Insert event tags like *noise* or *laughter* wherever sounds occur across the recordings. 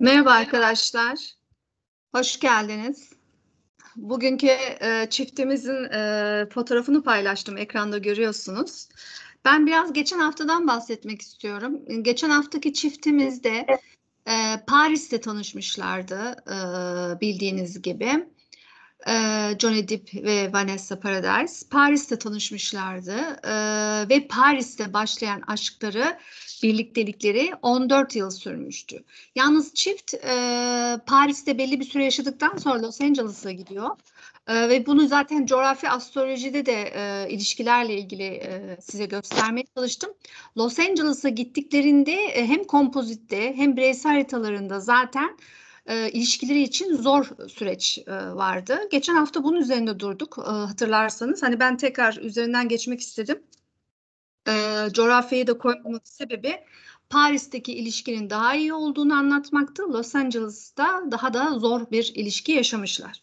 Merhaba arkadaşlar. Hoş geldiniz. Bugünkü e, çiftimizin e, fotoğrafını paylaştım. Ekranda görüyorsunuz. Ben biraz geçen haftadan bahsetmek istiyorum. Geçen haftaki çiftimizde e, Paris'te tanışmışlardı e, bildiğiniz gibi. E, Johnny Depp ve Vanessa Paradis Paris'te tanışmışlardı e, ve Paris'te başlayan aşkları birliktelikleri 14 yıl sürmüştü. Yalnız çift e, Paris'te belli bir süre yaşadıktan sonra Los Angeles'a gidiyor. E, ve bunu zaten coğrafi astrolojide de e, ilişkilerle ilgili e, size göstermeye çalıştım. Los Angeles'a gittiklerinde e, hem kompozitte hem bireysel haritalarında zaten e, ilişkileri için zor süreç e, vardı. Geçen hafta bunun üzerinde durduk e, hatırlarsanız. Hani ben tekrar üzerinden geçmek istedim e, coğrafyayı da koymamın sebebi Paris'teki ilişkinin daha iyi olduğunu anlatmaktı. Los Angeles'ta daha da zor bir ilişki yaşamışlar.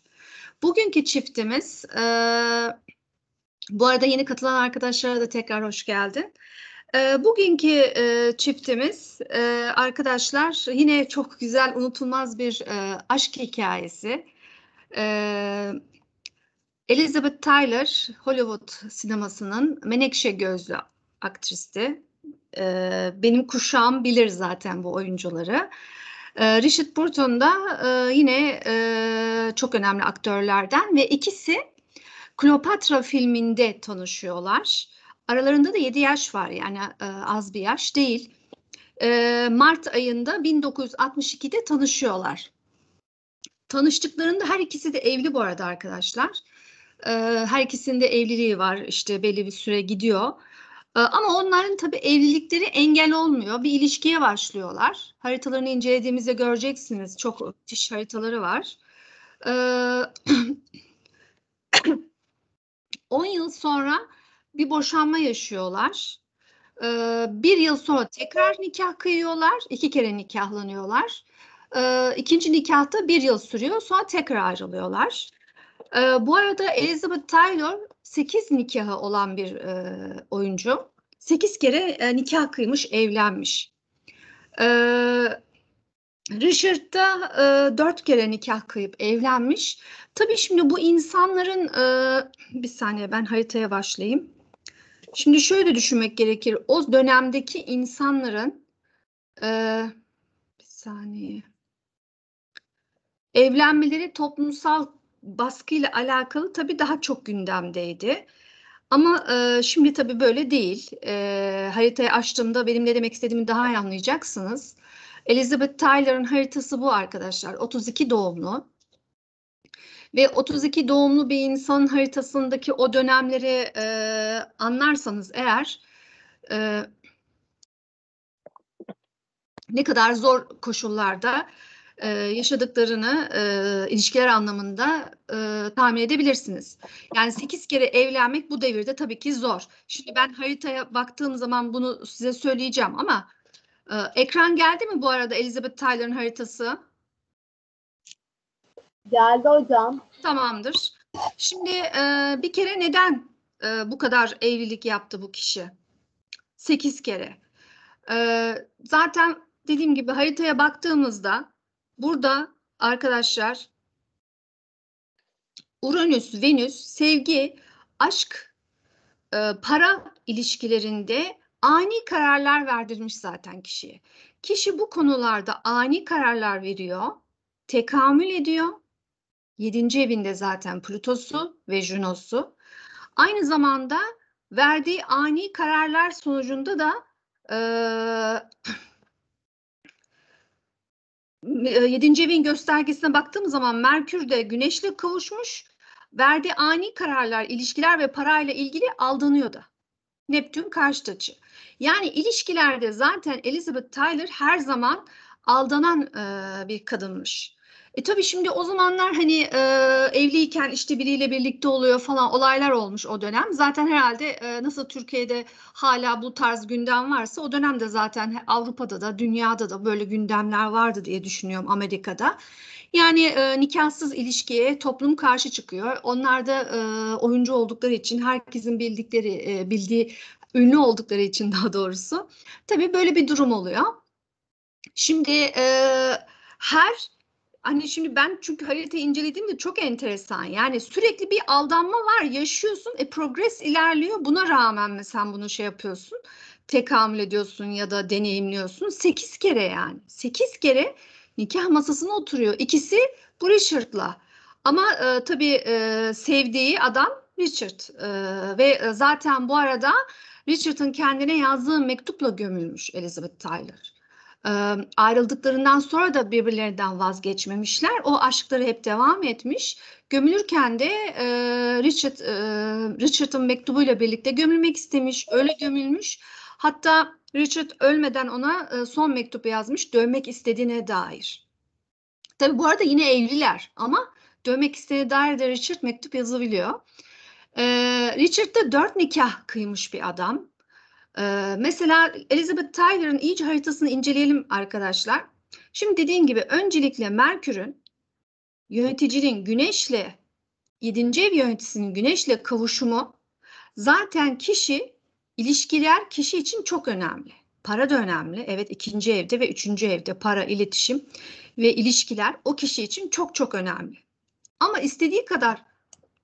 Bugünkü çiftimiz, e, bu arada yeni katılan arkadaşlara da tekrar hoş geldin. E, bugünkü e, çiftimiz e, arkadaşlar yine çok güzel unutulmaz bir e, aşk hikayesi. E, Elizabeth Tyler Hollywood sinemasının Menekşe Gözlü aktristi. E, benim kuşağım bilir zaten bu oyuncuları. E, Richard Burton da e, yine e, çok önemli aktörlerden ve ikisi Kleopatra filminde tanışıyorlar. Aralarında da 7 yaş var yani e, az bir yaş değil. E, Mart ayında 1962'de tanışıyorlar. Tanıştıklarında her ikisi de evli bu arada arkadaşlar. E, her ikisinin de evliliği var işte belli bir süre gidiyor. Ee, ama onların tabii evlilikleri engel olmuyor. Bir ilişkiye başlıyorlar. Haritalarını incelediğimizde göreceksiniz. Çok müthiş haritaları var. 10 ee, *clears throat* yıl sonra bir boşanma yaşıyorlar. Ee, bir yıl sonra tekrar nikah kıyıyorlar. İki kere nikahlanıyorlar. İkinci nikahta bir yıl sürüyor. Sonra tekrar ayrılıyorlar. Bu arada Elizabeth Taylor 8 nikahı olan bir e, oyuncu. 8 kere e, nikah kıymış, evlenmiş. E, Richard da e, 4 kere nikah kıyıp evlenmiş. Tabii şimdi bu insanların e, bir saniye ben haritaya başlayayım. Şimdi şöyle düşünmek gerekir. O dönemdeki insanların e, bir saniye evlenmeleri toplumsal baskıyla alakalı tabii daha çok gündemdeydi. Ama e, şimdi tabii böyle değil. E, haritayı açtığımda benim ne demek istediğimi daha iyi anlayacaksınız. Elizabeth Tyler'ın haritası bu arkadaşlar. 32 doğumlu. Ve 32 doğumlu bir insanın haritasındaki o dönemleri e, anlarsanız eğer e, ne kadar zor koşullarda e, yaşadıklarını e, ilişkiler anlamında e, tahmin edebilirsiniz. Yani sekiz kere evlenmek bu devirde tabii ki zor. Şimdi ben haritaya baktığım zaman bunu size söyleyeceğim ama e, ekran geldi mi bu arada Elizabeth Taylor'ın haritası? Geldi hocam. Tamamdır. Şimdi e, bir kere neden e, bu kadar evlilik yaptı bu kişi? Sekiz kere. E, zaten dediğim gibi haritaya baktığımızda Burada arkadaşlar Uranüs, Venüs sevgi, aşk, e, para ilişkilerinde ani kararlar verdirmiş zaten kişiye. Kişi bu konularda ani kararlar veriyor, tekamül ediyor. Yedinci evinde zaten Plutosu ve Junosu. Aynı zamanda verdiği ani kararlar sonucunda da e, ee, yedinci evin göstergesine baktığım zaman Merkür de Güneş'le kavuşmuş. Verdiği ani kararlar, ilişkiler ve parayla ilgili aldanıyor da. Neptün karşı açı. Yani ilişkilerde zaten Elizabeth Tyler her zaman aldanan e, bir kadınmış. E tabii şimdi o zamanlar hani e, evliyken işte biriyle birlikte oluyor falan olaylar olmuş o dönem. Zaten herhalde e, nasıl Türkiye'de hala bu tarz gündem varsa o dönemde zaten Avrupa'da da dünyada da böyle gündemler vardı diye düşünüyorum Amerika'da. Yani e, nikahsız ilişkiye toplum karşı çıkıyor. Onlar da e, oyuncu oldukları için herkesin bildikleri e, bildiği ünlü oldukları için daha doğrusu. Tabii böyle bir durum oluyor. Şimdi e, her Hani şimdi ben çünkü harita incelediğimde çok enteresan. Yani sürekli bir aldanma var yaşıyorsun. E progres ilerliyor. Buna rağmen mi sen bunu şey yapıyorsun? Tekamül ediyorsun ya da deneyimliyorsun. Sekiz kere yani. Sekiz kere nikah masasına oturuyor. İkisi bu Richard'la. Ama e, tabii e, sevdiği adam Richard. E, ve e, zaten bu arada Richard'ın kendine yazdığı mektupla gömülmüş Elizabeth Tyler ayrıldıklarından sonra da birbirlerinden vazgeçmemişler. O aşkları hep devam etmiş. Gömülürken de e, Richard e, Richard'ın mektubuyla birlikte gömülmek istemiş. Öyle gömülmüş. Hatta Richard ölmeden ona e, son mektup yazmış dövmek istediğine dair. Tabi bu arada yine evliler ama dövmek istediğine dair de Richard mektup yazabiliyor. Ee, Richard da dört nikah kıymış bir adam. Ee, mesela Elizabeth Taylor'ın iyice haritasını inceleyelim arkadaşlar. Şimdi dediğim gibi öncelikle Merkür'ün yöneticinin güneşle 7. ev yöneticisinin güneşle kavuşumu zaten kişi ilişkiler kişi için çok önemli. Para da önemli. Evet ikinci evde ve üçüncü evde para, iletişim ve ilişkiler o kişi için çok çok önemli. Ama istediği kadar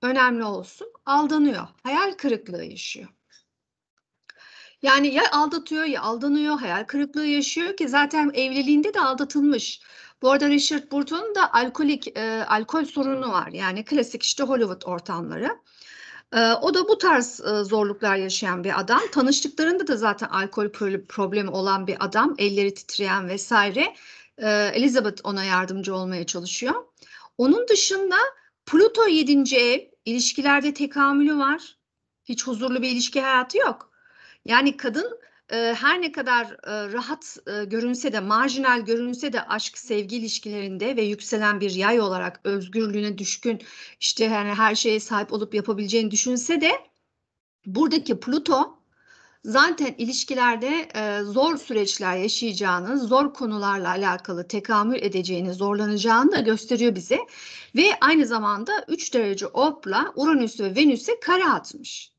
önemli olsun aldanıyor. Hayal kırıklığı yaşıyor. Yani ya aldatıyor ya aldanıyor, hayal kırıklığı yaşıyor ki zaten evliliğinde de aldatılmış. Bu arada Richard Burton'un da alkolik, e, alkol sorunu var. Yani klasik işte Hollywood ortamları. E, o da bu tarz e, zorluklar yaşayan bir adam. Tanıştıklarında da zaten alkol problemi olan bir adam. Elleri titreyen vesaire. E, Elizabeth ona yardımcı olmaya çalışıyor. Onun dışında Pluto 7. ev ilişkilerde tekamülü var. Hiç huzurlu bir ilişki hayatı yok. Yani kadın e, her ne kadar e, rahat e, görünse de marjinal görünse de aşk sevgi ilişkilerinde ve yükselen bir yay olarak özgürlüğüne düşkün işte yani her şeye sahip olup yapabileceğini düşünse de buradaki Pluto zaten ilişkilerde e, zor süreçler yaşayacağını, zor konularla alakalı tekamül edeceğini, zorlanacağını da gösteriyor bize. Ve aynı zamanda 3 derece Op'la Uranüs ve Venüs'e kare atmış.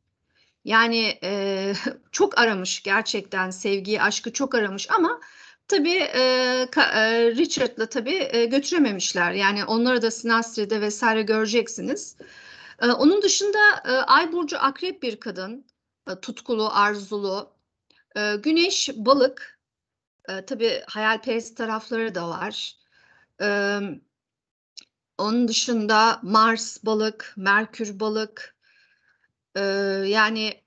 Yani e, *laughs* çok aramış gerçekten sevgiyi, aşkı çok aramış ama tabii e, e, Richard'la tabii e, götürememişler. Yani onları da Sinastri'de vesaire göreceksiniz. E, onun dışında e, Ay Burcu akrep bir kadın. E, tutkulu, arzulu. E, güneş balık. E, tabii hayalperest tarafları da var. E, onun dışında Mars balık, Merkür balık, ee, yani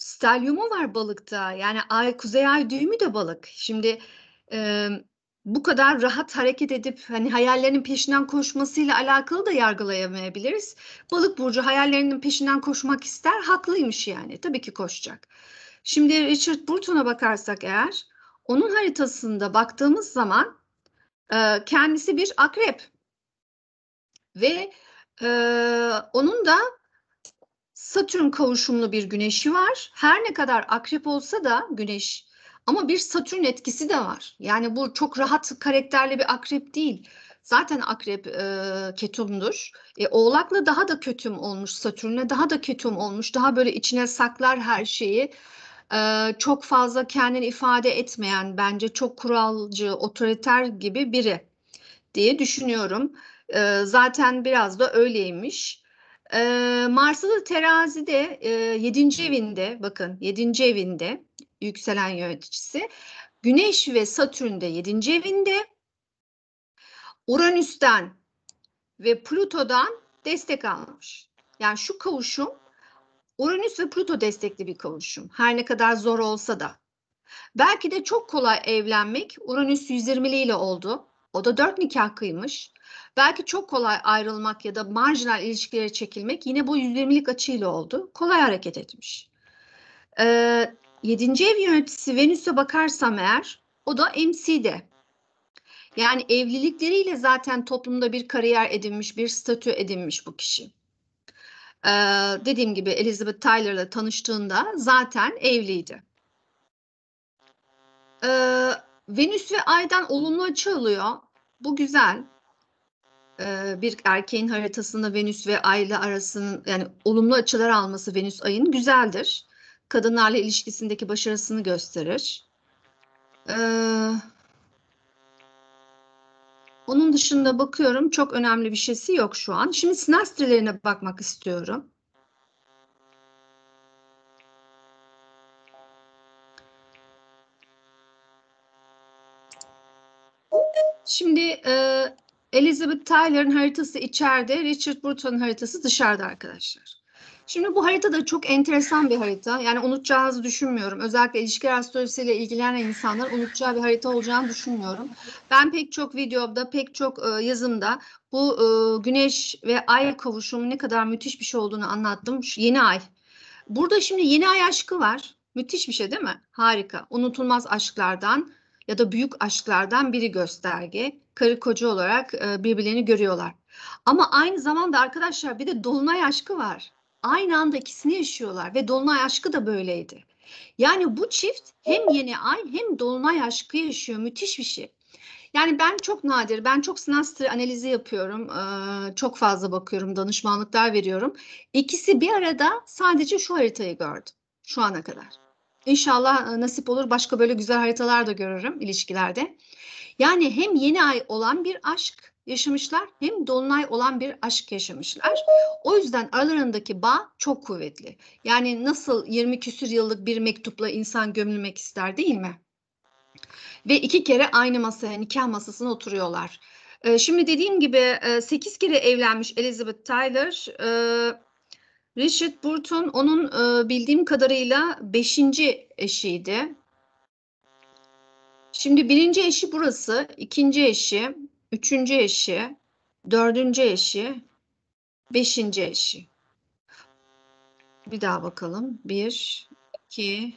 stelyumu var balıkta. Yani ay kuzey ay düğümü de balık. Şimdi e, bu kadar rahat hareket edip hani hayallerinin peşinden koşmasıyla alakalı da yargılayamayabiliriz. Balık burcu hayallerinin peşinden koşmak ister. Haklıymış yani. Tabii ki koşacak. Şimdi Richard Burton'a bakarsak eğer onun haritasında baktığımız zaman e, kendisi bir akrep ve e, onun da Satürn kavuşumlu bir güneşi var. Her ne kadar akrep olsa da güneş ama bir Satürn etkisi de var. Yani bu çok rahat karakterli bir akrep değil. Zaten akrep e, ketumdur. E, oğlakla daha da kötüm olmuş Satürn'le daha da ketum olmuş. Daha böyle içine saklar her şeyi. E, çok fazla kendini ifade etmeyen bence çok kuralcı, otoriter gibi biri diye düşünüyorum. E, zaten biraz da öyleymiş. Ee, Mars'ı da terazide e, 7. evinde bakın 7. evinde yükselen yöneticisi. Güneş ve Satürn de 7. evinde. Uranüs'ten ve Plüto'dan destek almış. Yani şu kavuşum Uranüs ve Pluto destekli bir kavuşum. Her ne kadar zor olsa da. Belki de çok kolay evlenmek Uranüs 120'li ile oldu. O da dört nikah kıymış. Belki çok kolay ayrılmak ya da marjinal ilişkilere çekilmek yine bu 120'lik açıyla oldu. Kolay hareket etmiş. Ee, 7. ev yöneticisi Venüs'e bakarsam eğer o da MC'de. Yani evlilikleriyle zaten toplumda bir kariyer edinmiş, bir statü edinmiş bu kişi. Ee, dediğim gibi Elizabeth Tyler'la tanıştığında zaten evliydi. Ee, Venüs ve Ay'dan olumlu açı alıyor. Bu güzel bir erkeğin haritasında Venüs ve Ay'la arasının yani olumlu açılar alması Venüs ayın güzeldir. Kadınlarla ilişkisindeki başarısını gösterir. E, onun dışında bakıyorum çok önemli bir şeysi yok şu an. Şimdi sinastrelerine bakmak istiyorum. Elizabeth Taylor'ın haritası içeride, Richard Burton'ın haritası dışarıda arkadaşlar. Şimdi bu harita da çok enteresan bir harita. Yani unutacağınızı düşünmüyorum. Özellikle ilişkiler astrolojisiyle ilgilenen insanlar unutacağı bir harita olacağını düşünmüyorum. Ben pek çok videoda, pek çok e, yazımda bu e, güneş ve ay kavuşumu ne kadar müthiş bir şey olduğunu anlattım. Şu yeni ay. Burada şimdi yeni ay aşkı var. Müthiş bir şey değil mi? Harika. Unutulmaz aşklardan ya da büyük aşklardan biri gösterge. Karı koca olarak e, birbirlerini görüyorlar. Ama aynı zamanda arkadaşlar bir de dolunay aşkı var. Aynı anda ikisini yaşıyorlar ve dolunay aşkı da böyleydi. Yani bu çift hem yeni ay hem dolunay aşkı yaşıyor. Müthiş bir şey. Yani ben çok nadir, ben çok sinastri analizi yapıyorum. E, çok fazla bakıyorum, danışmanlıklar veriyorum. İkisi bir arada sadece şu haritayı gördüm şu ana kadar. İnşallah e, nasip olur başka böyle güzel haritalar da görürüm ilişkilerde. Yani hem yeni ay olan bir aşk yaşamışlar hem dolunay olan bir aşk yaşamışlar. O yüzden aralarındaki bağ çok kuvvetli. Yani nasıl 20 küsür yıllık bir mektupla insan gömülmek ister değil mi? Ve iki kere aynı masaya nikah masasına oturuyorlar. E, şimdi dediğim gibi 8 e, kere evlenmiş Elizabeth Taylor Richard Burton onun e, bildiğim kadarıyla beşinci eşiydi. Şimdi birinci eşi burası, ikinci eşi, üçüncü eşi, dördüncü eşi, beşinci eşi. Bir daha bakalım. Bir, iki,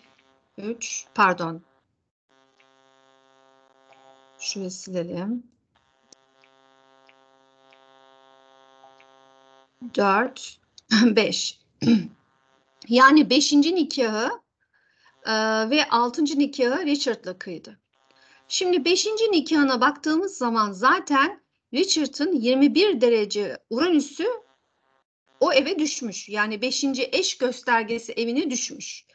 üç, pardon. Şurayı silelim. Dört, 5. *laughs* *clears throat* yani 5. nikahı e, ve 6. nikahı Richard'la kıydı. Şimdi 5. nikahına baktığımız zaman zaten Richard'ın 21 derece Uranüs'ü o eve düşmüş. Yani 5. eş göstergesi evine düşmüş.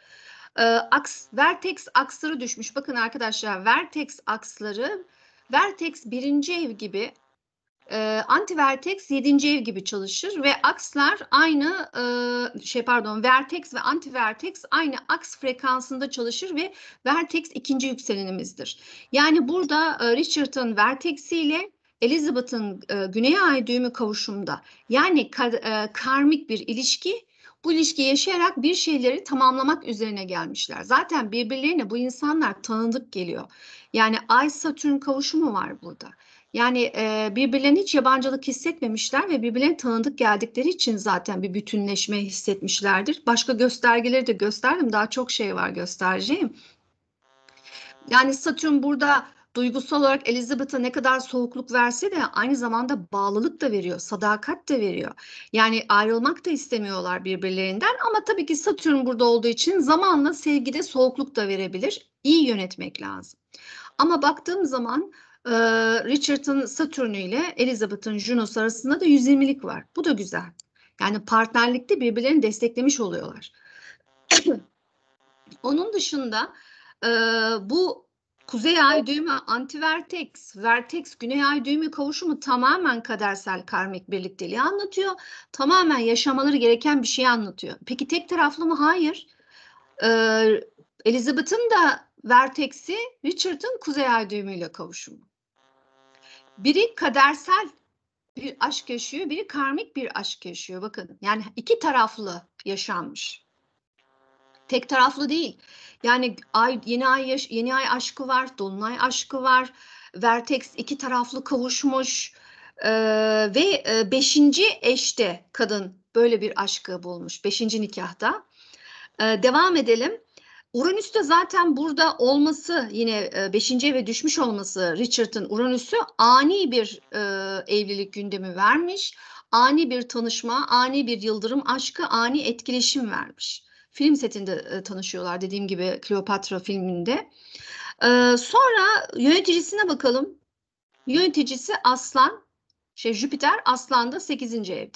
E, aks, vertex aksları düşmüş. Bakın arkadaşlar vertex aksları vertex birinci ev gibi ee, antivertex 7. ev gibi çalışır ve akslar aynı e, şey pardon vertex ve antivertex aynı aks frekansında çalışır ve vertex ikinci yükselenimizdir. Yani burada e, Richard'ın vertexi ile Elizabeth'ın e, güneye ay düğümü kavuşumda. Yani e, karmik bir ilişki bu ilişkiyi yaşayarak bir şeyleri tamamlamak üzerine gelmişler. Zaten birbirlerine bu insanlar tanıdık geliyor. Yani Ay Satürn kavuşumu var burada. Yani e, birbirlerine hiç yabancılık hissetmemişler ve birbirlerine tanıdık geldikleri için zaten bir bütünleşme hissetmişlerdir. Başka göstergeleri de gösterdim. Daha çok şey var göstereceğim. Yani Satürn burada duygusal olarak Elizabeth'a ne kadar soğukluk verse de aynı zamanda bağlılık da veriyor, sadakat de veriyor. Yani ayrılmak da istemiyorlar birbirlerinden ama tabii ki Satürn burada olduğu için zamanla sevgide soğukluk da verebilir. İyi yönetmek lazım. Ama baktığım zaman e, Richard'ın Satürn'ü ile Elizabeth'ın Juno'su arasında da 120'lik var. Bu da güzel. Yani partnerlikte birbirlerini desteklemiş oluyorlar. *clears throat* Onun dışında bu Kuzey ay düğümü antivertex, vertex güney ay düğümü kavuşumu tamamen kadersel karmik birlikteliği anlatıyor. Tamamen yaşamaları gereken bir şeyi anlatıyor. Peki tek taraflı mı? Hayır. Ee, Elizabeth'ın da vertex'i Richard'ın kuzey ay düğümüyle kavuşumu. Biri kadersel bir aşk yaşıyor, biri karmik bir aşk yaşıyor. Bakın yani iki taraflı yaşanmış. Tek taraflı değil. Yani ay yeni ay yaş, yeni ay aşkı var, dolunay aşkı var. Vertex iki taraflı kavuşmuş. Ee, ve e, beşinci eşte kadın böyle bir aşkı bulmuş. Beşinci nikahta. Ee, devam edelim. Uranüs'te zaten burada olması yine e, beşinci eve düşmüş olması Richard'ın Uranüs'ü ani bir e, evlilik gündemi vermiş. Ani bir tanışma, ani bir yıldırım aşkı, ani etkileşim vermiş. Film setinde e, tanışıyorlar dediğim gibi Kleopatra filminde. E, sonra yöneticisine bakalım. Yöneticisi Aslan, şey Jüpiter Aslan'da 8. evde.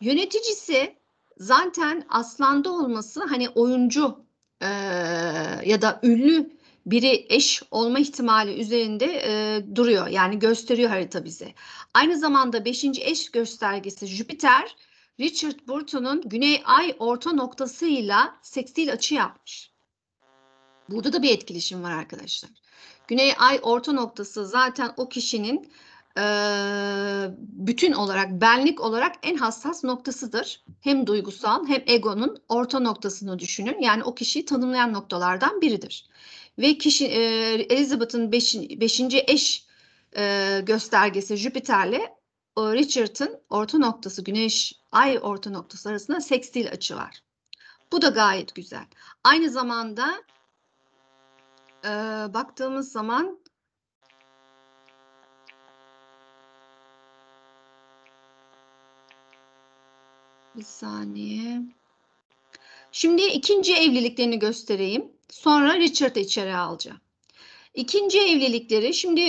Yöneticisi zaten Aslan'da olması hani oyuncu ya da ünlü biri eş olma ihtimali üzerinde e, duruyor. Yani gösteriyor harita bize. Aynı zamanda 5. eş göstergesi Jüpiter Richard Burton'un Güney Ay orta noktasıyla seksil açı yapmış. Burada da bir etkileşim var arkadaşlar. Güney Ay orta noktası zaten o kişinin bütün olarak benlik olarak en hassas noktasıdır. Hem duygusal hem egonun orta noktasını düşünün. Yani o kişiyi tanımlayan noktalardan biridir. Ve kişi e, 5. eş göstergesi Jüpiter'le Richard'ın orta noktası Güneş Ay orta noktası arasında sekstil açı var. Bu da gayet güzel. Aynı zamanda e, baktığımız zaman Bir saniye. Şimdi ikinci evliliklerini göstereyim. Sonra Richard'ı içeri alacağım. İkinci evlilikleri şimdi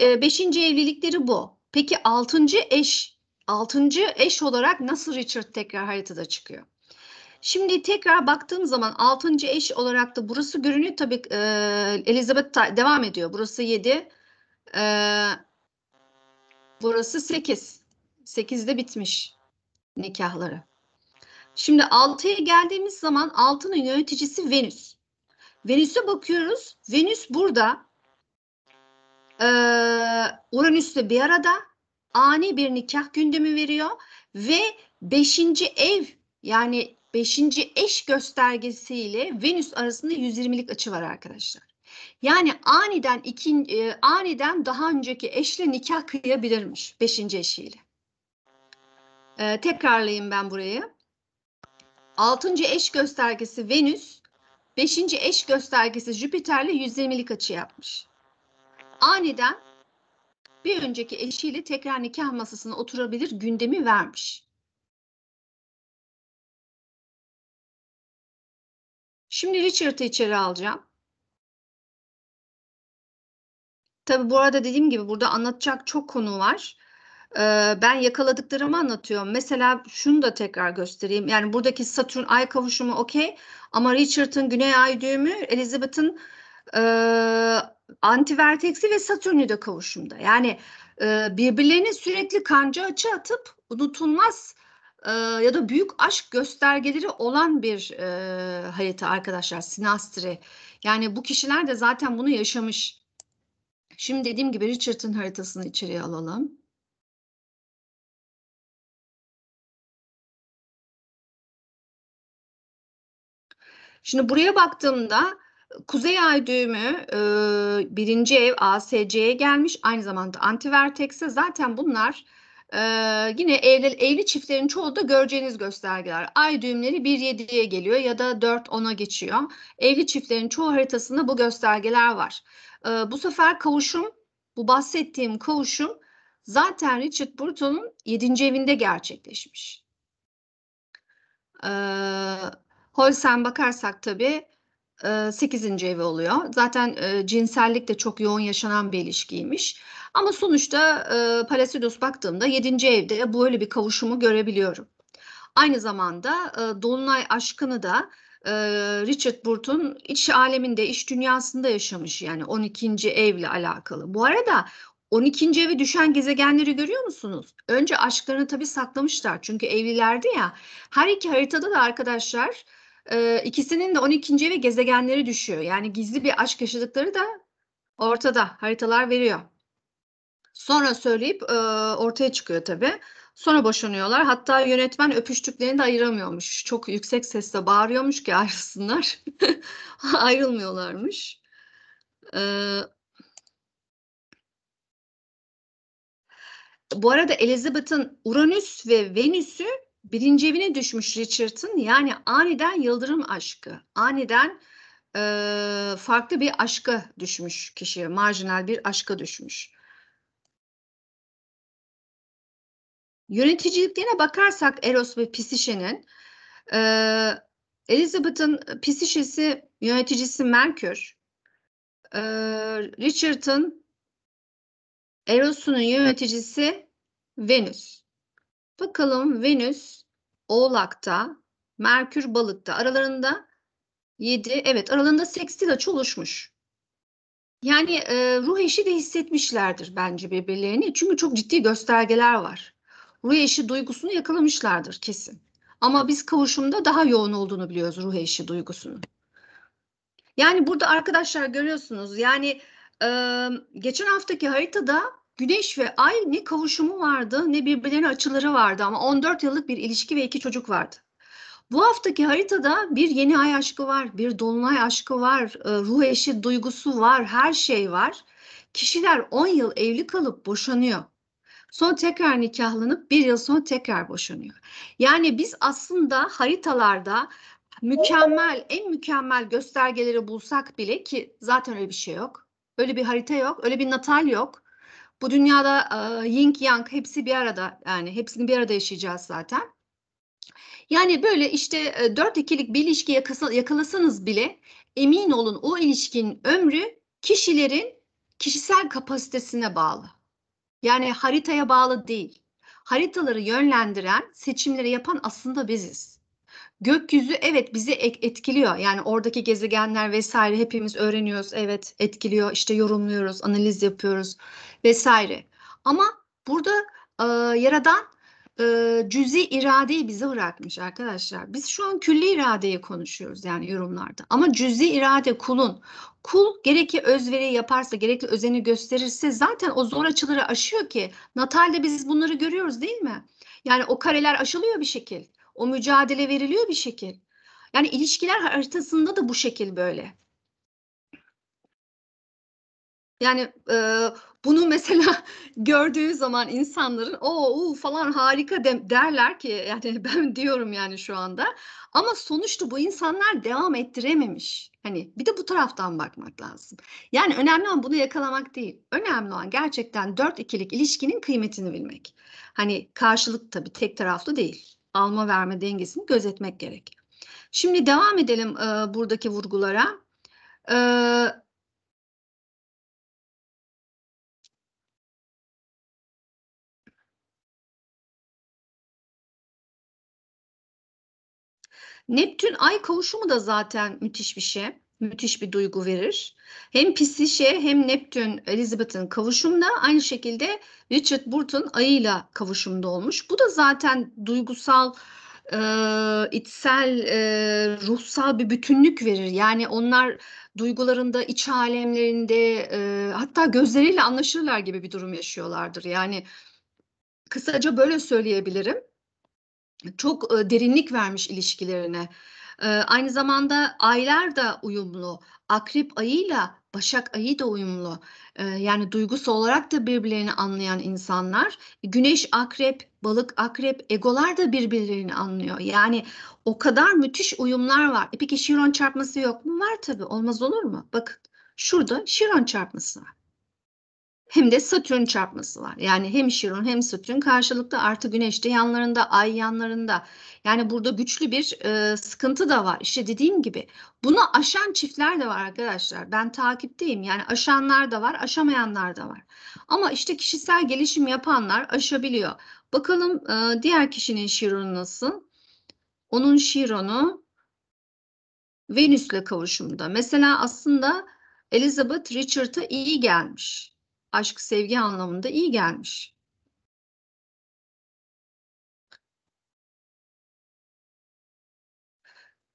e, beşinci evlilikleri bu. Peki altıncı eş, altıncı eş olarak nasıl Richard tekrar haritada çıkıyor? Şimdi tekrar baktığım zaman altıncı eş olarak da burası görünüyor. Tabii e, Elizabeth devam ediyor. Burası yedi. E, burası Sekiz 8'de bitmiş nikahları. Şimdi 6'ya geldiğimiz zaman 6'nın yöneticisi Venüs. Venüs'e bakıyoruz. Venüs burada e, ee, Uranüs'le bir arada ani bir nikah gündemi veriyor ve 5. ev yani 5. eş göstergesiyle Venüs arasında 120'lik açı var arkadaşlar. Yani aniden iki, e, aniden daha önceki eşle nikah kıyabilirmiş 5. eşiyle. E, tekrarlayayım ben burayı. Altıncı eş göstergesi Venüs, beşinci eş göstergesi Jüpiter'le 120'lik açı yapmış. Aniden bir önceki eşiyle tekrar nikah masasına oturabilir gündemi vermiş. Şimdi Richard'ı içeri alacağım. Tabi bu arada dediğim gibi burada anlatacak çok konu var ben yakaladıklarımı anlatıyorum. Mesela şunu da tekrar göstereyim. Yani buradaki Satürn ay kavuşumu okey ama Richard'ın güney ay düğümü Elizabeth'ın e, antiverteksi ve Satürn'ü de kavuşumda. Yani e, birbirlerini sürekli kanca açı atıp unutulmaz e, ya da büyük aşk göstergeleri olan bir e, harita arkadaşlar sinastri. Yani bu kişiler de zaten bunu yaşamış. Şimdi dediğim gibi Richard'ın haritasını içeriye alalım. Şimdi buraya baktığımda Kuzey ay düğümü e, birinci ev ASC'ye gelmiş. Aynı zamanda antivertekse zaten bunlar e, yine evli, evli çiftlerin çoğu da göreceğiniz göstergeler. Ay düğümleri 1-7'ye geliyor ya da 4-10'a geçiyor. Evli çiftlerin çoğu haritasında bu göstergeler var. E, bu sefer kavuşum, bu bahsettiğim kavuşum zaten Richard Burton'un 7. evinde gerçekleşmiş. Ee, Holsen bakarsak tabii 8. E, evi oluyor. Zaten e, cinsellik de çok yoğun yaşanan bir ilişkiymiş. Ama sonuçta e, Palacidos baktığımda 7. evde böyle bir kavuşumu görebiliyorum. Aynı zamanda e, Dolunay aşkını da e, Richard Burton iç aleminde, iş dünyasında yaşamış. Yani 12. evle alakalı. Bu arada 12. eve düşen gezegenleri görüyor musunuz? Önce aşklarını tabii saklamışlar. Çünkü evlilerdi ya. Her iki haritada da arkadaşlar e, ikisinin de 12. ve gezegenleri düşüyor. Yani gizli bir aşk yaşadıkları da ortada haritalar veriyor. Sonra söyleyip e, ortaya çıkıyor tabii. Sonra boşanıyorlar. Hatta yönetmen öpüştüklerini de ayıramıyormuş. Çok yüksek sesle bağırıyormuş ki ayrılsınlar. *laughs* Ayrılmıyorlarmış. Ee, bu arada Elizabeth'in Uranüs ve Venüs'ü birinci evine düşmüş Richard'ın yani aniden yıldırım aşkı, aniden e, farklı bir aşka düşmüş kişi, marjinal bir aşka düşmüş. Yöneticiliklerine bakarsak Eros ve Pisişe'nin e, Elizabeth'ın Pisişe'si yöneticisi Merkür, e, Richard'ın Eros'un yöneticisi Venüs. Bakalım Venüs Oğlak'ta, Merkür Balık'ta aralarında 7 evet aralarında sekstil açı oluşmuş. Yani e, ruh eşi de hissetmişlerdir bence birbirlerini. Çünkü çok ciddi göstergeler var. Ruh eşi duygusunu yakalamışlardır kesin. Ama biz kavuşumda daha yoğun olduğunu biliyoruz ruh eşi duygusunu. Yani burada arkadaşlar görüyorsunuz yani e, geçen haftaki haritada Güneş ve Ay ne kavuşumu vardı ne birbirlerine açıları vardı ama 14 yıllık bir ilişki ve iki çocuk vardı. Bu haftaki haritada bir yeni ay aşkı var, bir dolunay aşkı var, e, ruh eşi duygusu var, her şey var. Kişiler 10 yıl evli kalıp boşanıyor. Sonra tekrar nikahlanıp bir yıl sonra tekrar boşanıyor. Yani biz aslında haritalarda mükemmel, en mükemmel göstergeleri bulsak bile ki zaten öyle bir şey yok. Öyle bir harita yok, öyle bir natal yok. Bu dünyada e, yin yang hepsi bir arada yani hepsini bir arada yaşayacağız zaten. Yani böyle işte e, dört ikilik bir ilişki yakalasanız bile emin olun o ilişkinin ömrü kişilerin kişisel kapasitesine bağlı. Yani haritaya bağlı değil. Haritaları yönlendiren, seçimleri yapan aslında biziz. Gökyüzü evet bizi etkiliyor. Yani oradaki gezegenler vesaire hepimiz öğreniyoruz. Evet etkiliyor. İşte yorumluyoruz, analiz yapıyoruz vesaire. Ama burada e, yaradan e, cüzi iradeyi bize bırakmış arkadaşlar. Biz şu an külli iradeye konuşuyoruz yani yorumlarda. Ama cüzi irade kulun. Kul gerekli özveri yaparsa, gerekli özeni gösterirse zaten o zor açıları aşıyor ki. Natal'de biz bunları görüyoruz değil mi? Yani o kareler aşılıyor bir şekilde. O mücadele veriliyor bir şekil. Yani ilişkiler haritasında da bu şekil böyle. Yani e, bunu *laughs* mesela gördüğü zaman insanların o u falan harika de, derler ki yani *laughs* ben diyorum yani şu anda. Ama sonuçta bu insanlar devam ettirememiş. Hani bir de bu taraftan bakmak lazım. Yani önemli olan bunu yakalamak değil. Önemli olan gerçekten dört ikilik ilişkinin kıymetini bilmek. Hani karşılık tabii tek taraflı değil alma verme dengesini gözetmek gerek. Şimdi devam edelim e, buradaki vurgulara. E, Neptün ay kavuşumu da zaten müthiş bir şey müthiş bir duygu verir. Hem Pisişe hem Neptün Elizabeth'in kavuşumda aynı şekilde Richard Burton ayıyla kavuşumda olmuş. Bu da zaten duygusal e, içsel e, ruhsal bir bütünlük verir. Yani onlar duygularında, iç alemlerinde e, hatta gözleriyle anlaşırlar gibi bir durum yaşıyorlardır. Yani kısaca böyle söyleyebilirim. Çok e, derinlik vermiş ilişkilerine. Ee, aynı zamanda aylar da uyumlu. Akrep ayıyla Başak ayı da uyumlu. E, yani duygusu olarak da birbirlerini anlayan insanlar. Güneş akrep, balık akrep, egolar da birbirlerini anlıyor. Yani o kadar müthiş uyumlar var. E peki Şiron çarpması yok mu? Var tabii. Olmaz olur mu? Bakın şurada Şiron çarpması var hem de Satürn çarpması var. Yani hem Şiron hem Satürn karşılıklı artı Güneş de yanlarında, Ay yanlarında. Yani burada güçlü bir e, sıkıntı da var. İşte dediğim gibi bunu aşan çiftler de var arkadaşlar. Ben takipteyim. Yani aşanlar da var, aşamayanlar da var. Ama işte kişisel gelişim yapanlar aşabiliyor. Bakalım e, diğer kişinin Şiron'u nasıl? Onun Şiron'u Venüs'le kavuşumda. Mesela aslında Elizabeth Richard'a iyi gelmiş aşk sevgi anlamında iyi gelmiş.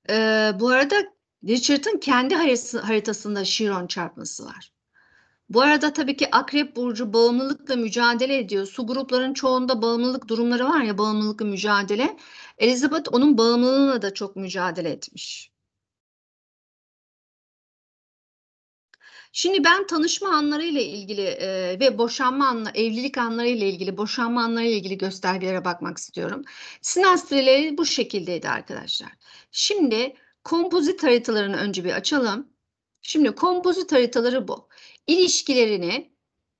Ee, bu arada Richard'ın kendi haritasında Şiron çarpması var. Bu arada tabii ki Akrep Burcu bağımlılıkla mücadele ediyor. Su grupların çoğunda bağımlılık durumları var ya bağımlılıkla mücadele. Elizabeth onun bağımlılığına da çok mücadele etmiş. Şimdi ben tanışma anları ile ilgili e, ve boşanma anla, evlilik anları ile ilgili, boşanma anları ile ilgili göstergelere bakmak istiyorum. Sinastreleri bu şekildeydi arkadaşlar. Şimdi kompozit haritalarını önce bir açalım. Şimdi kompozit haritaları bu. İlişkilerini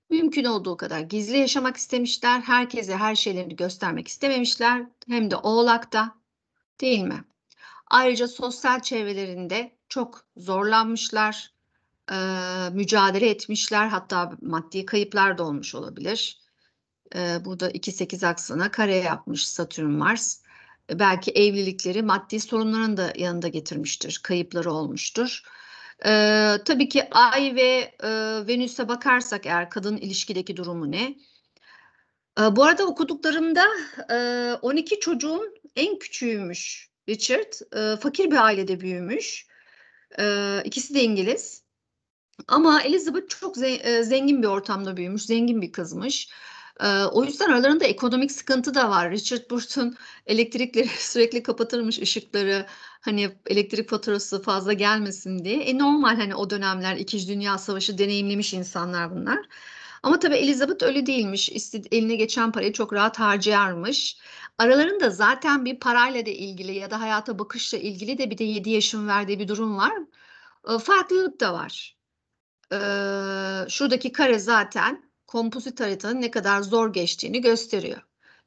mümkün olduğu kadar gizli yaşamak istemişler. Herkese her şeylerini göstermek istememişler. Hem de oğlakta değil mi? Ayrıca sosyal çevrelerinde çok zorlanmışlar e, mücadele etmişler hatta maddi kayıplar da olmuş olabilir. E, burada 2-8 aksına kare yapmış Satürn Mars. E, belki evlilikleri maddi sorunların da yanında getirmiştir, kayıpları olmuştur. E, tabii ki Ay ve e, Venüs'e bakarsak eğer kadın ilişkideki durumu ne? E, bu arada okuduklarımda e, 12 çocuğun en küçüğüymüş Richard. E, fakir bir ailede büyümüş. E, ikisi de İngiliz. Ama Elizabeth çok e, zengin bir ortamda büyümüş, zengin bir kızmış. Ee, o yüzden aralarında ekonomik sıkıntı da var. Richard Burton elektrikleri *laughs* sürekli kapatırmış ışıkları hani elektrik faturası fazla gelmesin diye. E normal hani o dönemler İkinci Dünya Savaşı deneyimlemiş insanlar bunlar. Ama tabii Elizabeth öyle değilmiş. Eline geçen parayı çok rahat harcarmış. Aralarında zaten bir parayla da ilgili ya da hayata bakışla ilgili de bir de 7 yaşın verdiği bir durum var. Ee, farklılık da var e, şuradaki kare zaten kompozit haritanın ne kadar zor geçtiğini gösteriyor.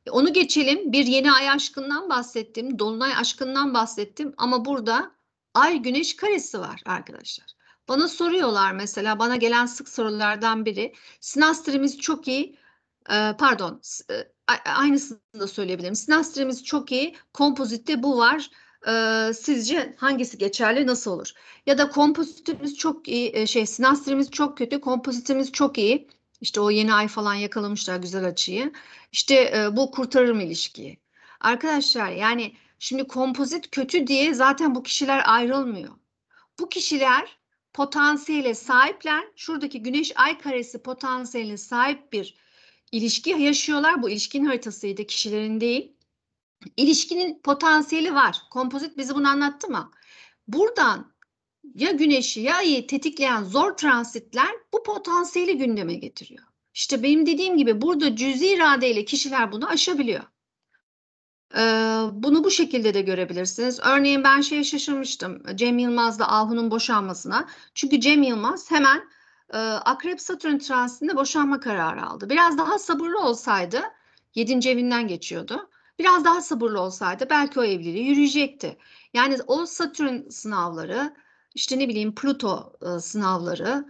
E, onu geçelim. Bir yeni ay aşkından bahsettim. Dolunay aşkından bahsettim. Ama burada ay güneş karesi var arkadaşlar. Bana soruyorlar mesela bana gelen sık sorulardan biri. Sinastrimiz çok iyi. E, pardon. E, aynısını da söyleyebilirim. Sinastrimiz çok iyi. Kompozitte bu var e, sizce hangisi geçerli nasıl olur? Ya da kompozitimiz çok iyi e, şey sinastrimimiz çok kötü kompozitimiz çok iyi. İşte o yeni ay falan yakalamışlar güzel açıyı. İşte e, bu kurtarır mı ilişkiyi? Arkadaşlar yani şimdi kompozit kötü diye zaten bu kişiler ayrılmıyor. Bu kişiler potansiyele sahipler. Şuradaki güneş ay karesi potansiyeline sahip bir ilişki yaşıyorlar. Bu ilişkin haritasıydı kişilerin değil ilişkinin potansiyeli var. Kompozit bize bunu anlattı mı? Buradan ya güneşi ya ayı tetikleyen zor transitler bu potansiyeli gündeme getiriyor. İşte benim dediğim gibi burada cüzi iradeyle kişiler bunu aşabiliyor. Ee, bunu bu şekilde de görebilirsiniz. Örneğin ben şeye şaşırmıştım Cem Yılmaz'la Ahu'nun boşanmasına. Çünkü Cem Yılmaz hemen e, Akrep Satürn transitinde boşanma kararı aldı. Biraz daha sabırlı olsaydı 7. evinden geçiyordu. Biraz daha sabırlı olsaydı belki o evliliği yürüyecekti. Yani o Satürn sınavları, işte ne bileyim Pluto e, sınavları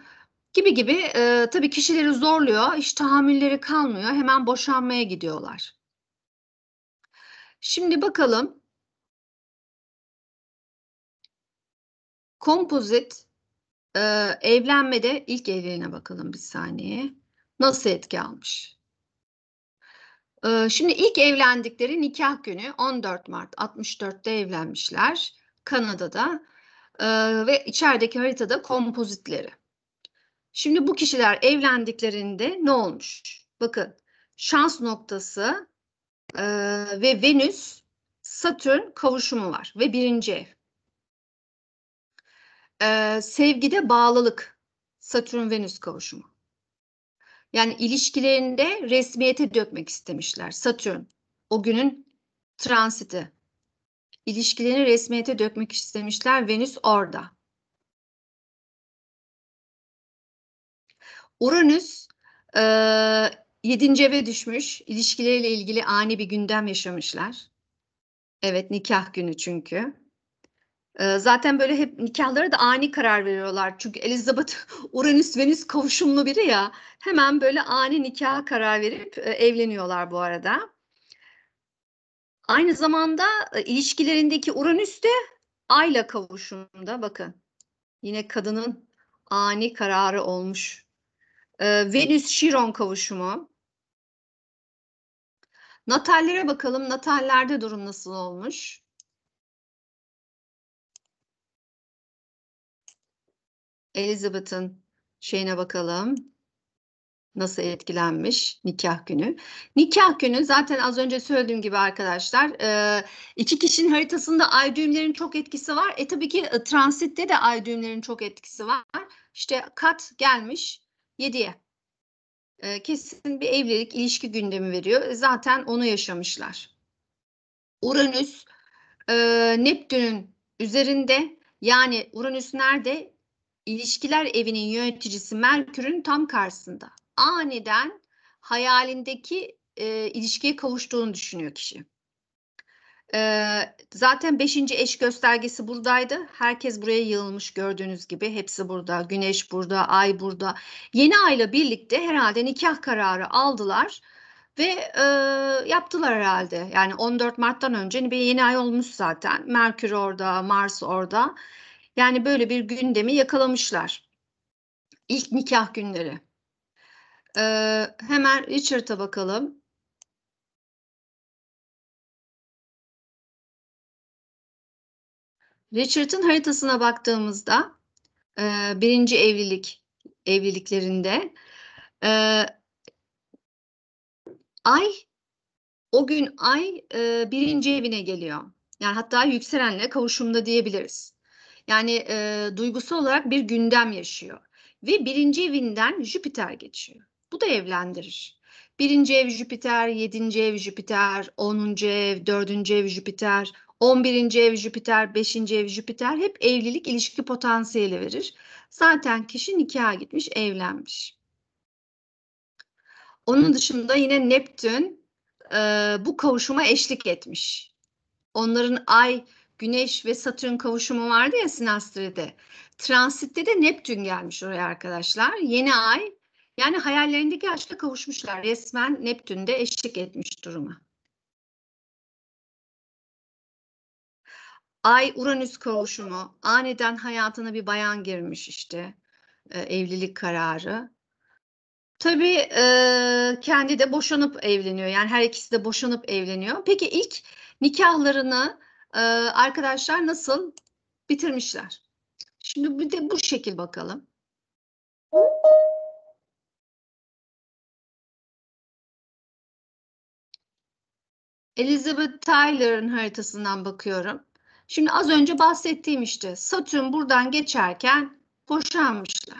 gibi gibi e, tabii kişileri zorluyor, hiç tahammülleri kalmıyor, hemen boşanmaya gidiyorlar. Şimdi bakalım. Kompozit e, evlenmede ilk evliliğine bakalım bir saniye. Nasıl etki almış? Ee, şimdi ilk evlendikleri nikah günü 14 Mart 64'te evlenmişler Kanada'da ee, ve içerideki haritada kompozitleri. Şimdi bu kişiler evlendiklerinde ne olmuş? Bakın şans noktası ee, ve Venüs Satürn kavuşumu var ve birinci ev. sevgide bağlılık Satürn Venüs kavuşumu. Yani ilişkilerinde resmiyete dökmek istemişler. Satürn o günün transiti. İlişkilerini resmiyete dökmek istemişler. Venüs orada. Uranüs e, 7. eve düşmüş. İlişkileriyle ilgili ani bir gündem yaşamışlar. Evet nikah günü çünkü. Ee, zaten böyle hep nikahlara da ani karar veriyorlar. Çünkü Elizabeth *laughs* Uranüs-Venüs kavuşumlu biri ya. Hemen böyle ani nikah karar verip e, evleniyorlar bu arada. Aynı zamanda e, ilişkilerindeki Uranüs de Ay'la kavuşumda bakın. Yine kadının ani kararı olmuş. Ee, Venüs-Şiron kavuşumu. Natallere bakalım. Natallerde durum nasıl olmuş? Elizabeth'ın şeyine bakalım. Nasıl etkilenmiş nikah günü. Nikah günü zaten az önce söylediğim gibi arkadaşlar e, iki kişinin haritasında ay düğümlerin çok etkisi var. E tabii ki e, transitte de ay düğümlerin çok etkisi var. İşte kat gelmiş 7'ye. E, kesin bir evlilik ilişki gündemi veriyor. Zaten onu yaşamışlar. Uranüs Neptün'ün üzerinde yani Uranüs nerede? ilişkiler evinin yöneticisi Merkür'ün tam karşısında. Aniden hayalindeki e, ilişkiye kavuştuğunu düşünüyor kişi. E, zaten beşinci eş göstergesi buradaydı. Herkes buraya yığılmış gördüğünüz gibi. Hepsi burada. Güneş burada, ay burada. Yeni ayla birlikte herhalde nikah kararı aldılar ve e, yaptılar herhalde. Yani 14 Mart'tan önce bir yeni ay olmuş zaten. Merkür orada, Mars orada. Yani böyle bir gündemi yakalamışlar. İlk nikah günleri. Ee, hemen Richard'a bakalım. Richard'ın haritasına baktığımızda e, birinci evlilik evliliklerinde e, ay o gün ay e, birinci evine geliyor. Yani hatta yükselenle kavuşumda diyebiliriz. Yani e, duygusal olarak bir gündem yaşıyor. Ve birinci evinden Jüpiter geçiyor. Bu da evlendirir. Birinci ev Jüpiter, yedinci ev Jüpiter, onuncu ev, dördüncü ev Jüpiter, on birinci ev Jüpiter, beşinci ev Jüpiter hep evlilik ilişki potansiyeli verir. Zaten kişi nikaha gitmiş, evlenmiş. Onun dışında yine Neptün e, bu kavuşuma eşlik etmiş. Onların ay Güneş ve Satürn kavuşumu vardı ya Sinastri'de. Transitte de Neptün gelmiş oraya arkadaşlar. Yeni ay yani hayallerindeki aşka kavuşmuşlar. Resmen Neptün'de eşlik etmiş duruma. Ay Uranüs kavuşumu aniden hayatına bir bayan girmiş işte e, evlilik kararı. Tabii e, kendi de boşanıp evleniyor yani her ikisi de boşanıp evleniyor. Peki ilk nikahlarını e, arkadaşlar nasıl bitirmişler. Şimdi bir de bu şekil bakalım. Elizabeth Tyler'ın haritasından bakıyorum. Şimdi az önce bahsettiğim işte Satürn buradan geçerken boşanmışlar.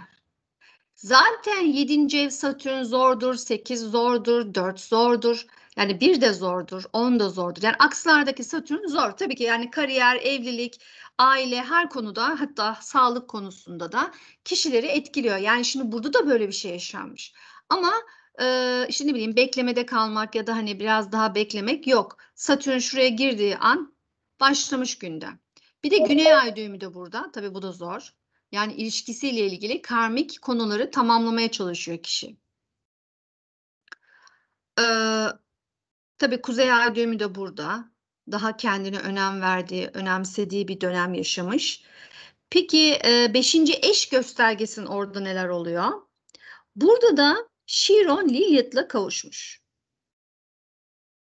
Zaten 7. ev Satürn zordur, 8 zordur, 4 zordur. Yani bir de zordur, on da zordur. Yani akslardaki Satürn zor tabii ki yani kariyer, evlilik, aile her konuda hatta sağlık konusunda da kişileri etkiliyor. Yani şimdi burada da böyle bir şey yaşanmış. Ama e, işte bileyim beklemede kalmak ya da hani biraz daha beklemek yok. Satürn şuraya girdiği an başlamış gündem. Bir de Güney Ay düğümü de burada. Tabii bu da zor. Yani ilişkisiyle ilgili karmik konuları tamamlamaya çalışıyor kişi. Ee, Tabii Kuzey Ay düğümü de burada. Daha kendine önem verdiği, önemsediği bir dönem yaşamış. Peki e, beşinci eş göstergesinin orada neler oluyor? Burada da Chiron Lilith'le kavuşmuş.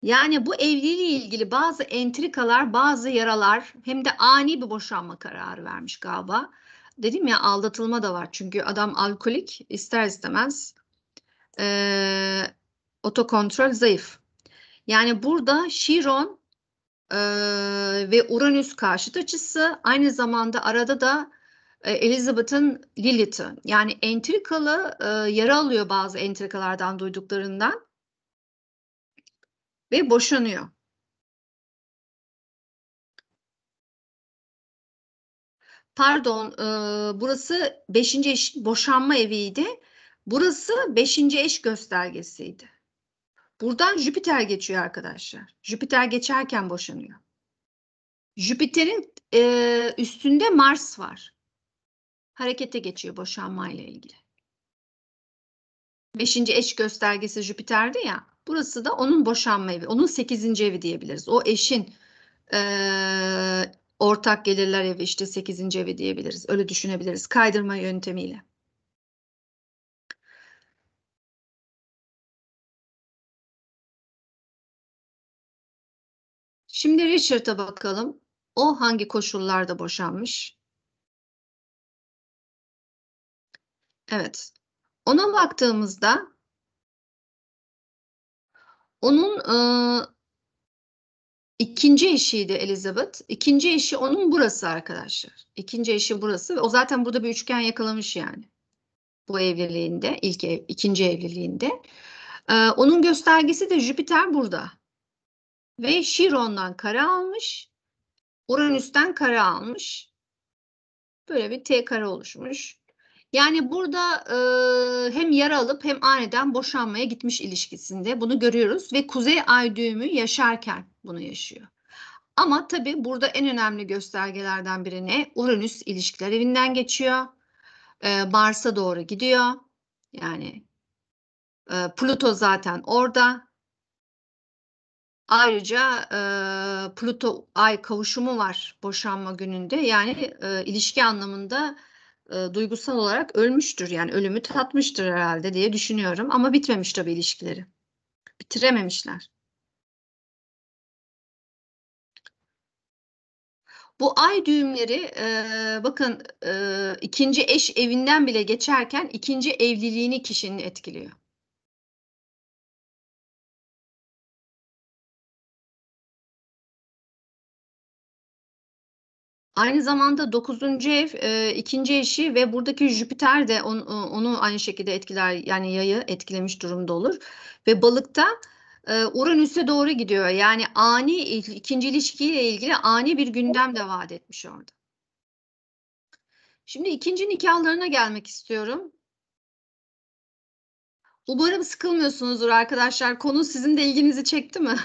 Yani bu evliliği ilgili bazı entrikalar, bazı yaralar hem de ani bir boşanma kararı vermiş galiba. Dedim ya aldatılma da var çünkü adam alkolik ister istemez e, otokontrol zayıf. Yani burada Chiron e, ve Uranüs karşıt açısı aynı zamanda arada da e, Elizabeth'ın Lilith'i yani entrikalı e, yara alıyor bazı entrikalardan duyduklarından ve boşanıyor. Pardon, e, burası beşinci eş boşanma eviydi. Burası beşinci eş göstergesiydi. Buradan Jüpiter geçiyor arkadaşlar. Jüpiter geçerken boşanıyor. Jüpiter'in e, üstünde Mars var. Harekete geçiyor boşanma ile ilgili. Beşinci eş göstergesi Jüpiter'de ya. Burası da onun boşanma evi. Onun sekizinci evi diyebiliriz. O eşin e, ortak gelirler evi işte sekizinci evi diyebiliriz. Öyle düşünebiliriz kaydırma yöntemiyle. Şimdi Richard'a bakalım. O hangi koşullarda boşanmış? Evet. Ona baktığımızda onun e, ikinci eşiydi Elizabeth. İkinci eşi onun burası arkadaşlar. İkinci eşi burası. O zaten burada bir üçgen yakalamış yani. Bu evliliğinde, ilk ev, ikinci evliliğinde. E, onun göstergesi de Jüpiter burada. Ve Şiron'dan kare almış. Uranüs'ten kare almış. Böyle bir T kare oluşmuş. Yani burada e, hem yara alıp hem aniden boşanmaya gitmiş ilişkisinde bunu görüyoruz ve kuzey ay düğümü yaşarken bunu yaşıyor. Ama tabii burada en önemli göstergelerden biri ne? Uranüs ilişkiler evinden geçiyor. E, Mars'a doğru gidiyor. Yani e, Pluto zaten orada. Ayrıca e, Pluto ay kavuşumu var boşanma gününde. Yani e, ilişki anlamında e, duygusal olarak ölmüştür. Yani ölümü tatmıştır herhalde diye düşünüyorum. Ama bitmemiş tabii ilişkileri. Bitirememişler. Bu ay düğümleri e, bakın e, ikinci eş evinden bile geçerken ikinci evliliğini kişinin etkiliyor. Aynı zamanda 9. ev e, ikinci eşi ve buradaki Jüpiter de on, e, onu aynı şekilde etkiler yani yayı etkilemiş durumda olur. Ve balıkta e, Uranüs'e doğru gidiyor. Yani ani ikinci ilişkiyle ilgili ani bir gündem de vaat etmiş orada. Şimdi ikinci nikahlarına gelmek istiyorum. Umarım sıkılmıyorsunuzdur arkadaşlar. Konu sizin de ilginizi çekti mi?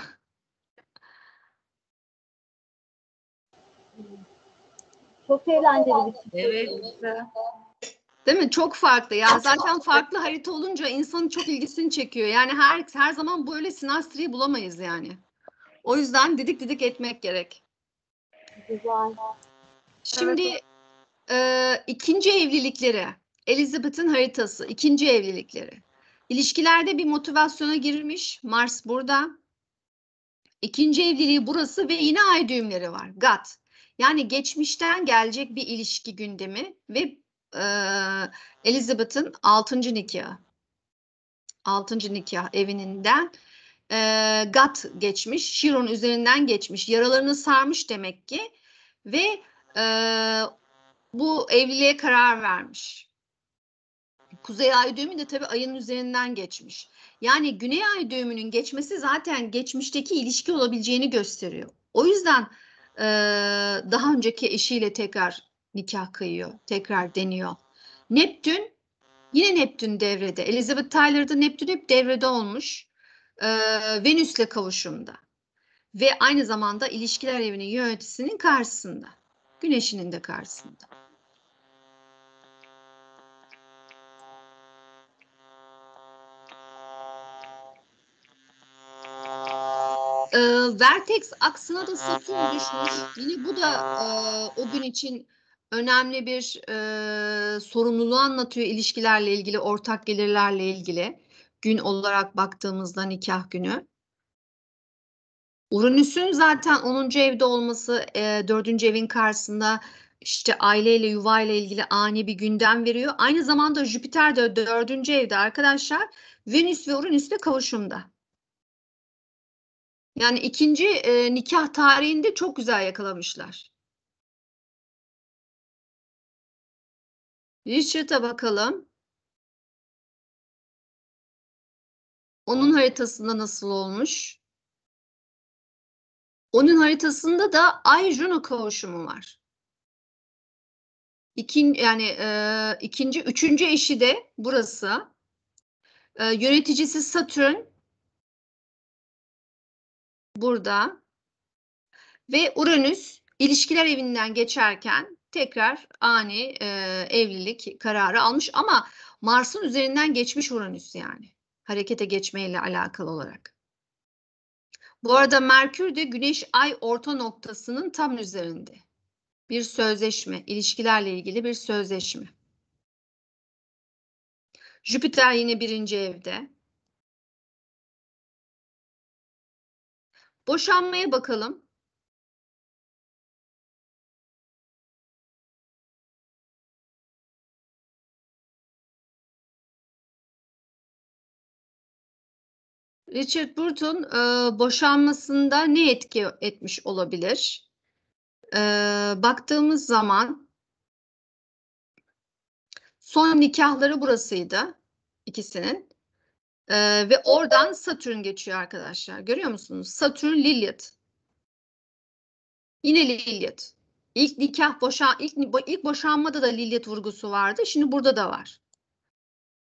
Çok eğlenceli bir çıktı. Evet. Değil mi? Çok farklı. Ya zaten farklı harita olunca insanın çok ilgisini çekiyor. Yani her her zaman böyle sinastriyi bulamayız yani. O yüzden didik didik etmek gerek. Güzel. Şimdi evet. e, ikinci evlilikleri. Elizabeth'in haritası. ikinci evlilikleri. İlişkilerde bir motivasyona girmiş. Mars burada. İkinci evliliği burası ve yine ay düğümleri var. Gat. Yani geçmişten gelecek bir ilişki gündemi ve e, Elizabeth'ın 6. nikahı. 6. nikah evininden e, Gat geçmiş, Şiron üzerinden geçmiş, yaralarını sarmış demek ki ve e, bu evliliğe karar vermiş. Kuzey ay düğümü de tabii ayın üzerinden geçmiş. Yani güney ay düğümünün geçmesi zaten geçmişteki ilişki olabileceğini gösteriyor. O yüzden e, daha önceki eşiyle tekrar nikah kıyıyor, tekrar deniyor. Neptün yine Neptün devrede. Elizabeth Tyler'da Neptün hep devrede olmuş. E, Venüs'le kavuşumda ve aynı zamanda ilişkiler evinin yöneticisinin karşısında, güneşinin de karşısında. E, Vertex aksına da satın düşmüş. Yine bu da e, o gün için önemli bir e, sorumluluğu anlatıyor ilişkilerle ilgili, ortak gelirlerle ilgili. Gün olarak baktığımızda nikah günü. Uranüs'ün zaten 10. evde olması, e, 4. evin karşısında işte aileyle, yuvayla ilgili ani bir gündem veriyor. Aynı zamanda Jüpiter de 4. evde arkadaşlar. Venüs ve Uranüs de kavuşumda. Yani ikinci e, nikah tarihinde çok güzel yakalamışlar. Richard'a bakalım. Onun haritasında nasıl olmuş? Onun haritasında da Ay Juno kavuşumu var. İkin, yani e, ikinci, üçüncü eşi de burası. E, yöneticisi Satürn, burada ve Uranüs ilişkiler evinden geçerken tekrar ani e, evlilik kararı almış ama Mars'ın üzerinden geçmiş Uranüs yani harekete geçmeyle alakalı olarak. Bu arada Merkür de Güneş Ay orta noktasının tam üzerinde. Bir sözleşme, ilişkilerle ilgili bir sözleşme. Jüpiter yine birinci evde. Boşanmaya bakalım. Richard Burton e, boşanmasında ne etki etmiş olabilir? E, baktığımız zaman son nikahları burasıydı ikisinin. Ee, ve oradan Satürn geçiyor arkadaşlar. Görüyor musunuz? Satürn Lilith. Yine Lilith. İlk nikah boşa ilk ilk boşanmada da Lilith vurgusu vardı. Şimdi burada da var.